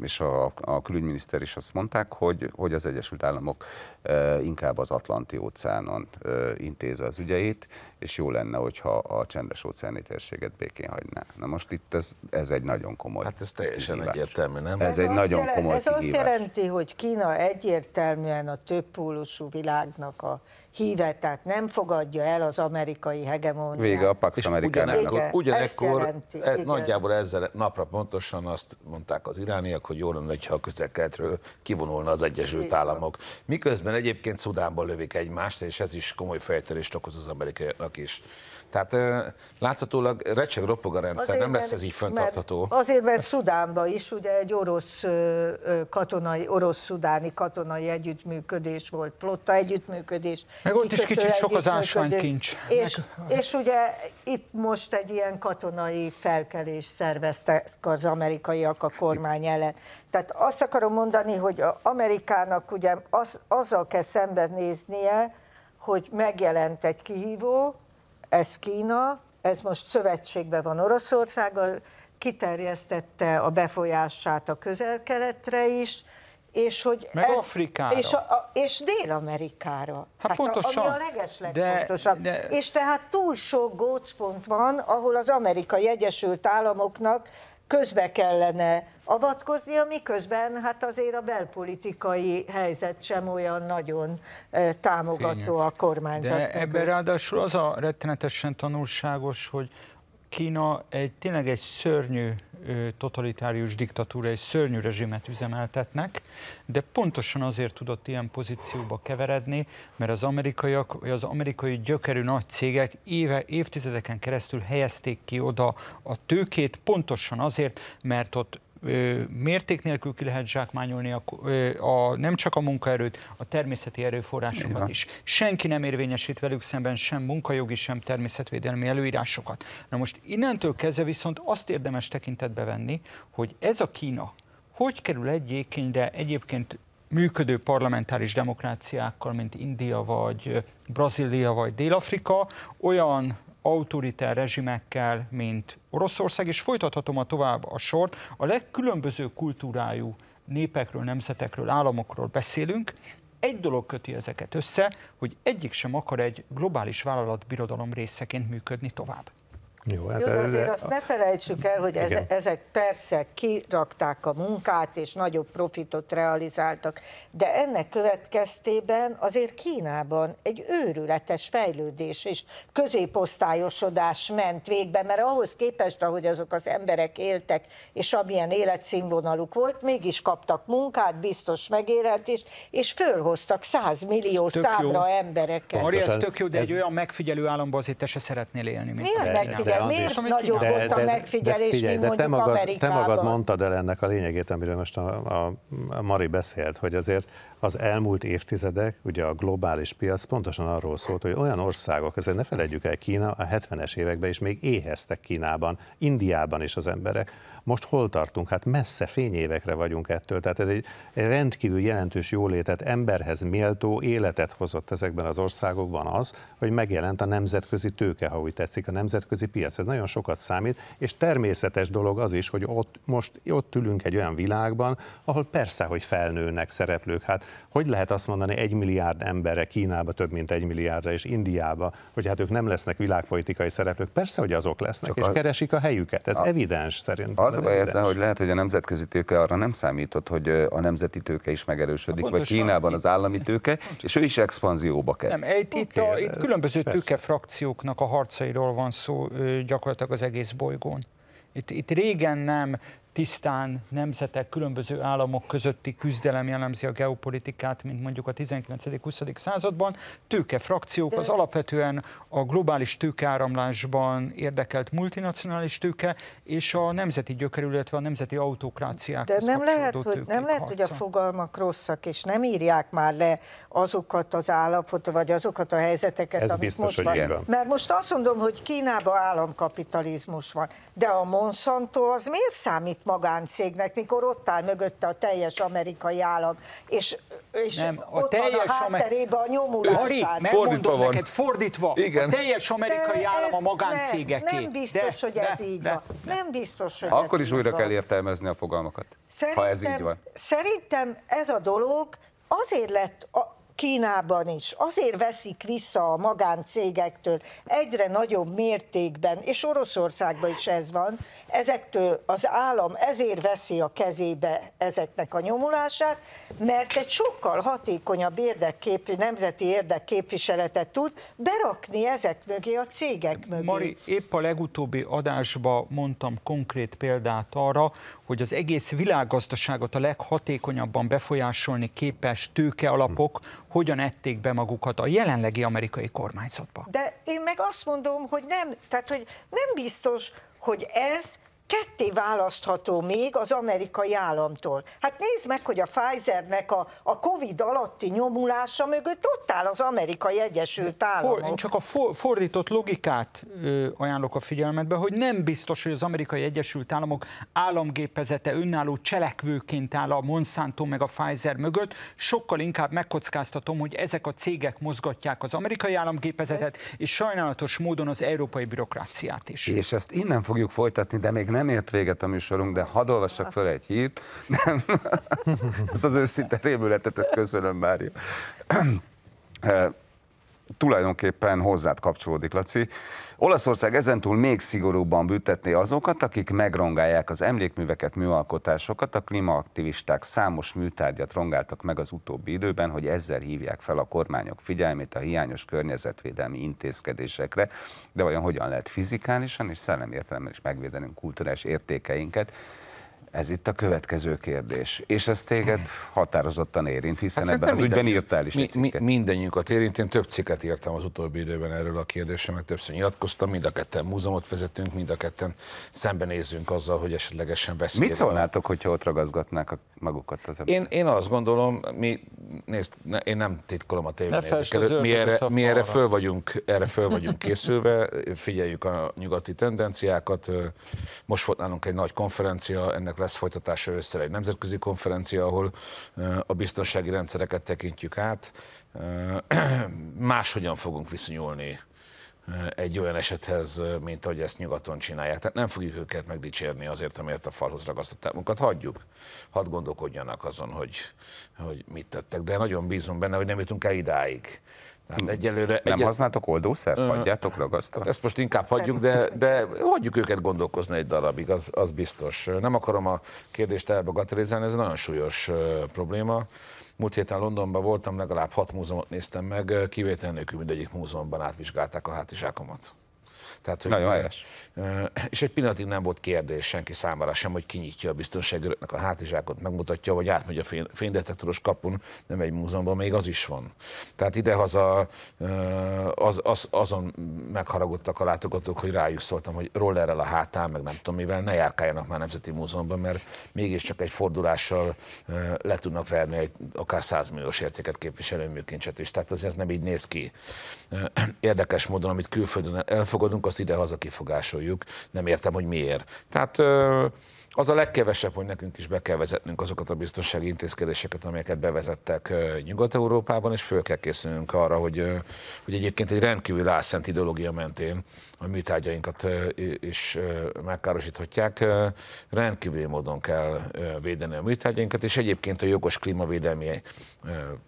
és a, a külügyminiszter is azt mondták, hogy, hogy az Egyesült Államok Eh, inkább az Atlanti-óceánon eh, intéz az ügyeit, és jó lenne, hogyha a csendes óceáni térséget békén hagyná. Na most itt ez, ez egy nagyon komoly Hát ez teljesen kihívás. egyértelmű, nem? Ez, ez egy nagyon jelen, komoly Ez kihívás. azt jelenti, hogy Kína egyértelműen a többpólusú világnak a híve, tehát nem fogadja el az amerikai hegemóniát. Vége a Pax Amerikának. Ugyanekkor, ugyanekkor jelenti, e, nagyjából ezzel napra pontosan azt mondták az irániak, hogy jó lenne, ha a közel kivonulna az Egyesült Államok. Miközben egyébként Szudánban lövik egymást, és ez is komoly fejtörést okoz az amerikaiaknak is. Tehát láthatólag recseg ropog a rendszer, azért, nem lesz ez így föntartható. Mert, azért, mert Szudánba is ugye egy orosz katonai, orosz-szudáni katonai együttműködés volt, plotta együttműködés. Meg ott is kicsit sok az ásványkincs. És, és ugye itt most egy ilyen katonai felkelés szerveztek az amerikaiak a kormány ellen. Tehát azt akarom mondani, hogy az Amerikának ugye az, azzal kell szembenéznie, hogy megjelent egy kihívó, ez Kína, ez most szövetségben van Oroszországgal, kiterjesztette a befolyását a közel-keletre is, és hogy Meg ez, Afrikára. És, a, a, és Dél-Amerikára. Hát, hát pontosan. A, ami a legeslegfontosabb. De, de... És tehát túl sok gócpont van, ahol az amerikai Egyesült Államoknak közbe kellene avatkozni, ami közben hát azért a belpolitikai helyzet sem olyan nagyon e, támogató Fényes. a kormányzatnak. De ebben ráadásul az a rettenetesen tanulságos, hogy Kína egy tényleg egy szörnyű totalitárius diktatúra és szörnyű rezsimet üzemeltetnek, de pontosan azért tudott ilyen pozícióba keveredni, mert az, amerikaiak, az amerikai gyökerű nagy cégek éve, évtizedeken keresztül helyezték ki oda a tőkét, pontosan azért, mert ott mérték nélkül ki lehet zsákmányolni a, a, nem csak a munkaerőt, a természeti erőforrásokat is. Senki nem érvényesít velük szemben sem munkajogi, sem természetvédelmi előírásokat. Na most innentől kezdve viszont azt érdemes tekintetbe venni, hogy ez a Kína hogy kerül egyébként, de egyébként működő parlamentáris demokráciákkal, mint India vagy Brazília vagy Dél-Afrika, olyan autoritár rezsimekkel, mint Oroszország, és folytathatom a tovább a sort. A legkülönböző kultúrájú népekről, nemzetekről, államokról beszélünk, egy dolog köti ezeket össze, hogy egyik sem akar egy globális vállalatbirodalom részeként működni tovább. Jó, hát Jó de azért ez azt a... ne felejtsük el, hogy ez, ezek persze kirakták a munkát, és nagyobb profitot realizáltak, de ennek következtében azért Kínában egy őrületes fejlődés és középosztályosodás ment végbe, mert ahhoz képest, ahogy azok az emberek éltek, és amilyen életszínvonaluk volt, mégis kaptak munkát, biztos is, és fölhoztak 100 millió ez számra jó. embereket. Mari, ez tök jó, de ez... egy olyan megfigyelő államban azért te se szeretnél élni. Mint Milyen megfigyelő? de miért is. nagyobb de, ott de, a megfigyelés, de, figyelj, mint de te magad, Amerikában. te magad mondtad el ennek a lényegét, amiről most a, a, a Mari beszélt, hogy azért az elmúlt évtizedek, ugye a globális piac pontosan arról szólt, hogy olyan országok, ezért ne felejtjük el Kína, a 70-es években is még éheztek Kínában, Indiában is az emberek. Most hol tartunk? Hát messze fényévekre vagyunk ettől, tehát ez egy rendkívül jelentős jólétet, emberhez méltó életet hozott ezekben az országokban az, hogy megjelent a nemzetközi tőke, ha úgy tetszik, a nemzetközi piac. Ez nagyon sokat számít, és természetes dolog az is, hogy ott most ott ülünk egy olyan világban, ahol persze, hogy felnőnek szereplők. Hát hogy lehet azt mondani egy milliárd emberre, Kínába több mint egy milliárdra és Indiába, hogy hát ők nem lesznek világpolitikai szereplők? Persze, hogy azok lesznek, Csak és a... keresik a helyüket. Ez a... evidens szerintem. Az a helyzet, hogy lehet, hogy a nemzetközi tőke arra nem számított, hogy a nemzeti tőke is megerősödik, vagy Kínában az állami tőke, és ő is expanzióba kezd. Nem, itt, itt, a, itt különböző persze. tőkefrakcióknak a harcairól van szó gyakorlatilag az egész bolygón. Itt, itt régen nem tisztán nemzetek, különböző államok közötti küzdelem jellemzi a geopolitikát, mint mondjuk a 19.-20. században. Tőke frakciók az alapvetően a globális tőkeáramlásban érdekelt multinacionális tőke és a nemzeti gyökerű, illetve a nemzeti autokráciák. De nem lehet, hogy, nem lehet, harca. hogy a fogalmak rosszak, és nem írják már le azokat az állapotokat vagy azokat a helyzeteket, Ez amit biztos, most hogy van. Igen. Mert most azt mondom, hogy Kínában államkapitalizmus van, de a Monsanto az miért számít magáncégnek, mikor ott áll mögötte a teljes amerikai állam, és, és nem, a ott teljes van a hátterében a nyomulás. Ari, megmondom van. neked, fordítva, Igen. a teljes amerikai De állam a magáncégeké. Nem, nem biztos, De, hogy ez ne, így ne, van. Ne. Nem biztos, hogy Akkor is újra van. kell értelmezni a fogalmakat, szerintem, ha ez így van. Szerintem ez a dolog azért lett, Kínában is. Azért veszik vissza a magáncégektől egyre nagyobb mértékben, és Oroszországban is ez van, ezektől az állam ezért veszi a kezébe ezeknek a nyomulását, mert egy sokkal hatékonyabb érdekképvi, nemzeti érdekképviseletet tud berakni ezek mögé a cégek mögé. Mari, épp a legutóbbi adásban mondtam konkrét példát arra, hogy az egész világgazdaságot a leghatékonyabban befolyásolni képes tőkealapok, hogyan ették be magukat a jelenlegi amerikai kormányzatba. De én meg azt mondom, hogy nem, tehát hogy nem biztos, hogy ez ketté választható még az amerikai államtól. Hát nézd meg, hogy a Pfizernek a, a Covid alatti nyomulása mögött ott áll az amerikai Egyesült Államok. For, én csak a for, fordított logikát ö, ajánlok a figyelmetbe, hogy nem biztos, hogy az amerikai Egyesült Államok államgépezete önálló cselekvőként áll a Monsanto meg a Pfizer mögött. Sokkal inkább megkockáztatom, hogy ezek a cégek mozgatják az amerikai államgépezetet, és sajnálatos módon az európai bürokráciát is. És ezt innen fogjuk folytatni, de még nem ért véget a műsorunk, de hadd olvassak fel egy hírt. Nem. (laughs) ez az őszinte rémületet, ezt köszönöm, Mária. (clears throat) Eh, tulajdonképpen hozzád kapcsolódik, Laci. Olaszország ezentúl még szigorúbban büntetné azokat, akik megrongálják az emlékműveket, műalkotásokat. A klímaaktivisták számos műtárgyat rongáltak meg az utóbbi időben, hogy ezzel hívják fel a kormányok figyelmét a hiányos környezetvédelmi intézkedésekre. De vajon hogyan lehet fizikálisan és szellemi értelemben is megvédenünk kulturális értékeinket? Ez itt a következő kérdés. És ez téged határozottan érint, hiszen hát ebben az ügyben írtál is mi, egy Mindennyiunkat érint. Én több cikket írtam az utóbbi időben erről a kérdésről, meg többször nyilatkoztam. Mind a ketten múzeumot vezetünk, mind a ketten szembenézünk azzal, hogy esetlegesen beszélünk. Mit szólnátok, hogyha ott ragazgatnák a magukat az emberek? Én, én azt gondolom, mi, nézd, én nem titkolom a tévénézőket, mi, erre, mi erre, föl vagyunk, erre föl vagyunk készülve, figyeljük a nyugati tendenciákat. Most volt nálunk egy nagy konferencia, ennek lesz folytatása össze egy nemzetközi konferencia, ahol a biztonsági rendszereket tekintjük át. Máshogyan fogunk viszonyulni egy olyan esethez, mint ahogy ezt nyugaton csinálják. Tehát nem fogjuk őket megdicsérni azért, amiért a falhoz ragasztották munkat. Hagyjuk, hadd gondolkodjanak azon, hogy, hogy mit tettek. De nagyon bízom benne, hogy nem jutunk el idáig. Tehát hm. egyelőre... Nem egyel... használtok oldószert? Hagyjátok ragasztót? Ezt most inkább hagyjuk, de, de hagyjuk őket gondolkozni egy darabig, az, az biztos. Nem akarom a kérdést elbagatelizálni, ez nagyon súlyos probléma. Múlt héten Londonban voltam, legalább hat múzeumot néztem meg, kivétel nélkül mindegyik múzeumban átvizsgálták a hátizsákomat. Tehát, hogy Nagyon helyes. És egy pillanatig nem volt kérdés senki számára sem, hogy kinyitja a biztonságőröknek a hátizsákot, megmutatja, vagy átmegy a fénydetektoros kapun, nem egy múzeumban, még az is van. Tehát idehaza az, az, azon megharagudtak a látogatók, hogy rájuk szóltam, hogy rollerrel a hátán, meg nem tudom mivel, ne járkáljanak már Nemzeti Múzeumban, mert mégiscsak egy fordulással le tudnak verni egy akár 100 milliós értéket képviselő műkincset is. Tehát azért ez nem így néz ki. Érdekes módon, amit külföldön elfogadunk, az azt ide-haza kifogásoljuk, nem értem, hogy miért. Tehát az a legkevesebb, hogy nekünk is be kell vezetnünk azokat a biztonsági intézkedéseket, amelyeket bevezettek Nyugat-Európában, és föl kell készülnünk arra, hogy, hogy egyébként egy rendkívül álszent ideológia mentén a műtárgyainkat is megkárosíthatják. Rendkívüli módon kell védeni a műtárgyainkat, és egyébként a jogos klímavédelmi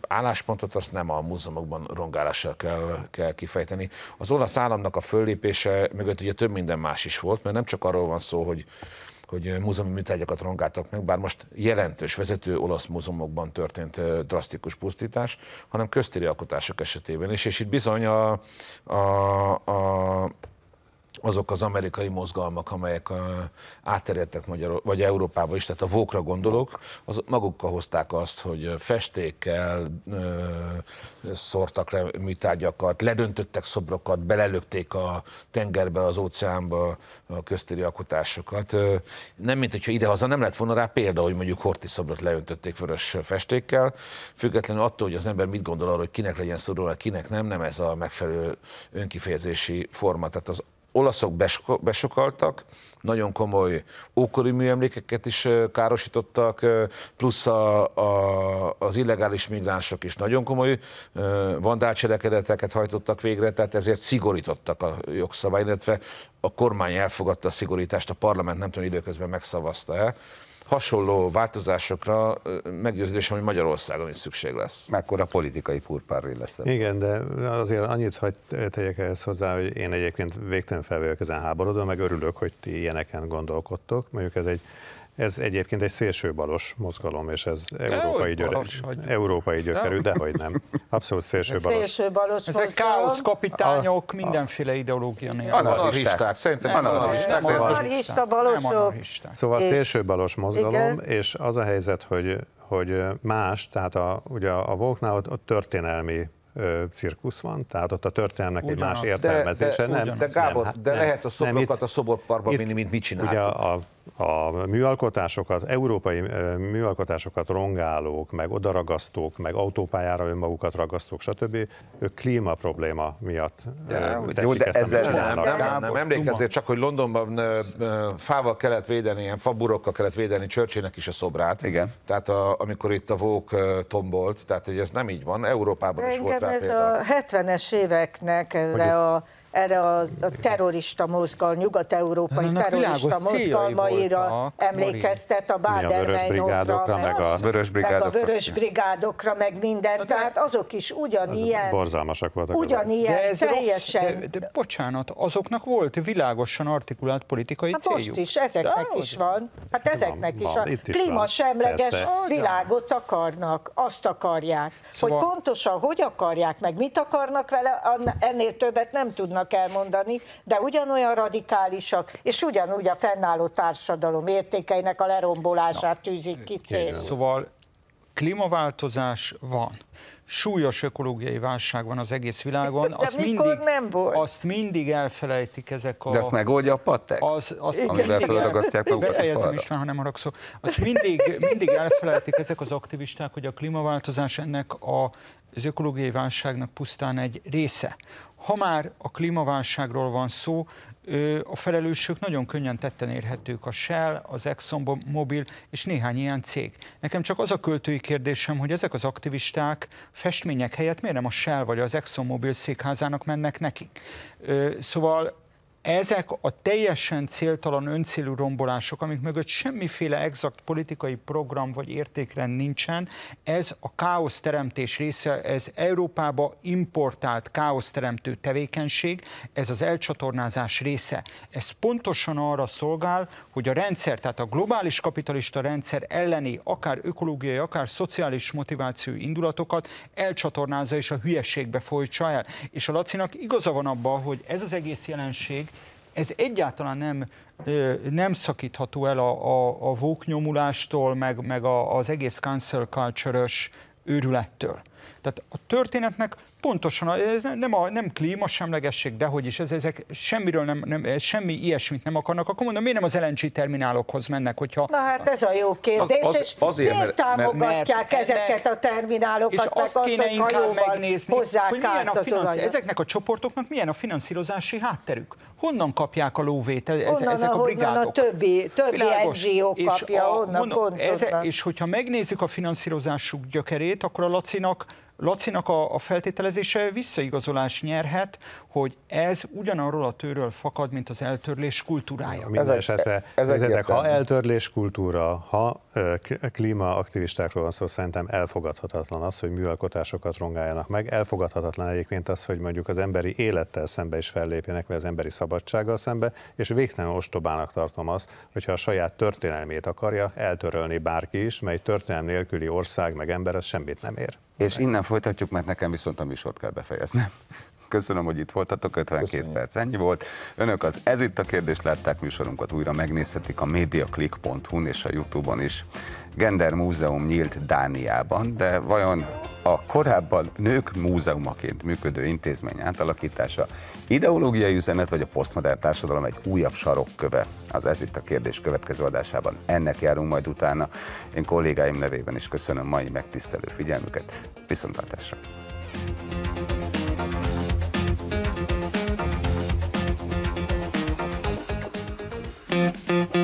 álláspontot azt nem a múzeumokban rongálással kell, kell kifejteni. Az olasz államnak a föllépése mögött ugye több minden más is volt, mert nem csak arról van szó, hogy hogy múzeumi műtárgyakat rongáltak meg, bár most jelentős vezető olasz múzeumokban történt drasztikus pusztítás, hanem köztéri alkotások esetében is, és itt bizony a, a, a azok az amerikai mozgalmak, amelyek átterjedtek Magyar, vagy Európába is, tehát a vókra gondolok, az magukkal hozták azt, hogy festékkel szortak le műtárgyakat, ledöntöttek szobrokat, belelökték a tengerbe, az óceánba a köztéri alkotásokat. Nem, mint hogyha idehaza nem lett volna rá példa, hogy mondjuk Horti szobrot leöntötték vörös festékkel, függetlenül attól, hogy az ember mit gondol arról, hogy kinek legyen szorulva, kinek nem, nem ez a megfelelő önkifejezési forma. Tehát az olaszok besokaltak, nagyon komoly ókori műemlékeket is károsítottak, plusz a, a, az illegális migránsok is nagyon komoly vandálcselekedeteket hajtottak végre, tehát ezért szigorítottak a jogszabály, illetve a kormány elfogadta a szigorítást, a parlament nem tudom időközben megszavazta el hasonló változásokra meggyőződésem, hogy Magyarországon is szükség lesz. Mekkora politikai purpárré lesz. Igen, de azért annyit hogy tegyek ehhez hozzá, hogy én egyébként végtelen fel háborodom, ezen meg örülök, hogy ti ilyeneken gondolkodtok. Mondjuk ez egy ez egyébként egy szélsőbalos mozgalom, és ez európai, györe, balos, hogy... európai gyökerű, dehogy nem. Abszolút szélsőbalos. Szélsőbalos Ezek a, mindenféle ideológia nélkül. Anarchisták, szerintem anarchisták. Anarchista balosok. Szóval szélsőbalos mozgalom, Igen. és az a helyzet, hogy, hogy más, tehát a, ugye a Volknál ott, ott történelmi cirkusz van, tehát ott a történelmnek ugyanaz, egy más értelmezése. De, de, nem, de Gábor, nem, hát de lehet a szobrokat a szoborparkban vinni, mint mit csináltunk. Ugye a, a a műalkotásokat, európai műalkotásokat rongálók, meg odaragasztók, meg autópályára önmagukat ragasztók, stb. ők klíma probléma miatt de, jó, de ezt, ezzel nem, nem, nem, nem emlékezzél csak, hogy Londonban fával kellett védeni, ilyen faburokkal kellett védeni Churchillnek is a szobrát. Igen. Tehát a, amikor itt a vók tombolt, tehát hogy ez nem így van, Európában de is volt rá ez például. a 70-es éveknek erre a erre a, a terrorista mozgal, nyugat-európai Na, terrorista mozgalmaira emlékeztet a Bader-Meinhofra, meg a vörös brigádokra, meg, a vörös brigádokra, meg minden, de, tehát azok is ugyanilyen, borzalmasak voltak ugyanilyen de teljesen... Rossz, de, de bocsánat, azoknak volt világosan artikulált politikai hát céljuk. most is, ezeknek de, is van, hát ezeknek van, is van. van. Klímasemleges világot akarnak, azt akarják. Szóval... Hogy pontosan hogy akarják, meg mit akarnak vele, ennél többet nem tudnak akarnak elmondani, de ugyanolyan radikálisak, és ugyanúgy a fennálló társadalom értékeinek a lerombolását tűzik ki célul. Szóval klímaváltozás van súlyos ökológiai válság van az egész világon. De azt mindig, nem volt? Azt mindig elfelejtik ezek a... De azt megoldja a patex, az, azt, igen, amivel felragasztják magukat Befejezem István, ha nem haragszok. Azt mindig, mindig elfelejtik ezek az aktivisták, hogy a klímaváltozás ennek a, az ökológiai válságnak pusztán egy része. Ha már a klímaválságról van szó, a felelősök nagyon könnyen tetten érhetők a Shell, az Exxon Mobil és néhány ilyen cég. Nekem csak az a költői kérdésem, hogy ezek az aktivisták festmények helyett miért nem a Shell vagy az Exxon Mobil székházának mennek nekik? Szóval ezek a teljesen céltalan öncélú rombolások, amik mögött semmiféle exakt politikai program vagy értékrend nincsen, ez a káoszteremtés része, ez Európába importált káoszteremtő tevékenység, ez az elcsatornázás része. Ez pontosan arra szolgál, hogy a rendszer, tehát a globális kapitalista rendszer elleni akár ökológiai, akár szociális motiváció indulatokat elcsatornázza és a hülyeségbe folytsa el. És a Lacinak igaza van abban, hogy ez az egész jelenség, ez egyáltalán nem, nem szakítható el a, a, a nyomulástól, meg, meg a, az egész cancel culture őrülettől. Tehát a történetnek Pontosan, ez nem, a, nem klíma semlegesség, hogy is, ez, ezek semmiről nem, nem, semmi ilyesmit nem akarnak. Akkor mondom, miért nem az LNG terminálokhoz mennek, hogyha... Na hát ez a jó kérdés, az, az, és azért, miért mert, támogatják mert, ezeket a terminálokat, és meg azt, kéne azt, hogy megnézni, hozzák hogy milyen a finansz, Ezeknek a csoportoknak milyen a finanszírozási hátterük? Honnan kapják a lóvét ez, honnan, ezek a brigádok? a többi, többi Világos, NGO kapja, és a, honnan, mondom, eze, És hogyha megnézzük a finanszírozásuk gyökerét, akkor a Lacinak Lacinak a, a feltételezése visszaigazolás nyerhet, hogy ez ugyanarról a tőről fakad, mint az eltörlés kultúrája. Ja, minden esetre, ez ezek ha eltörlés kultúra, ha klímaaktivistákról van szó, szerintem elfogadhatatlan az, hogy műalkotásokat rongáljanak meg. Elfogadhatatlan egyébként az, hogy mondjuk az emberi élettel szembe is fellépjenek, vagy az emberi szabadsággal szembe, és végtelen ostobának tartom azt, hogyha a saját történelmét akarja eltörölni bárki is, mely történelm nélküli ország meg ember, az semmit nem ér. És innen folytatjuk, mert nekem viszont a műsort kell befejeznem. Köszönöm, hogy itt voltatok, 52 Köszönjük. perc ennyi volt. Önök az Ez itt a kérdés látták műsorunkat, újra megnézhetik a mediaclick.hu-n és a Youtube-on is. Gender Múzeum nyílt Dániában, de vajon a korábban nők múzeumaként működő intézmény átalakítása ideológiai üzenet vagy a posztmodern társadalom egy újabb sarokköve? Az ez itt a kérdés következő adásában. Ennek járunk majd utána. Én kollégáim nevében is köszönöm mai megtisztelő figyelmüket. Viszontlátásra! thank you Mm-hmm.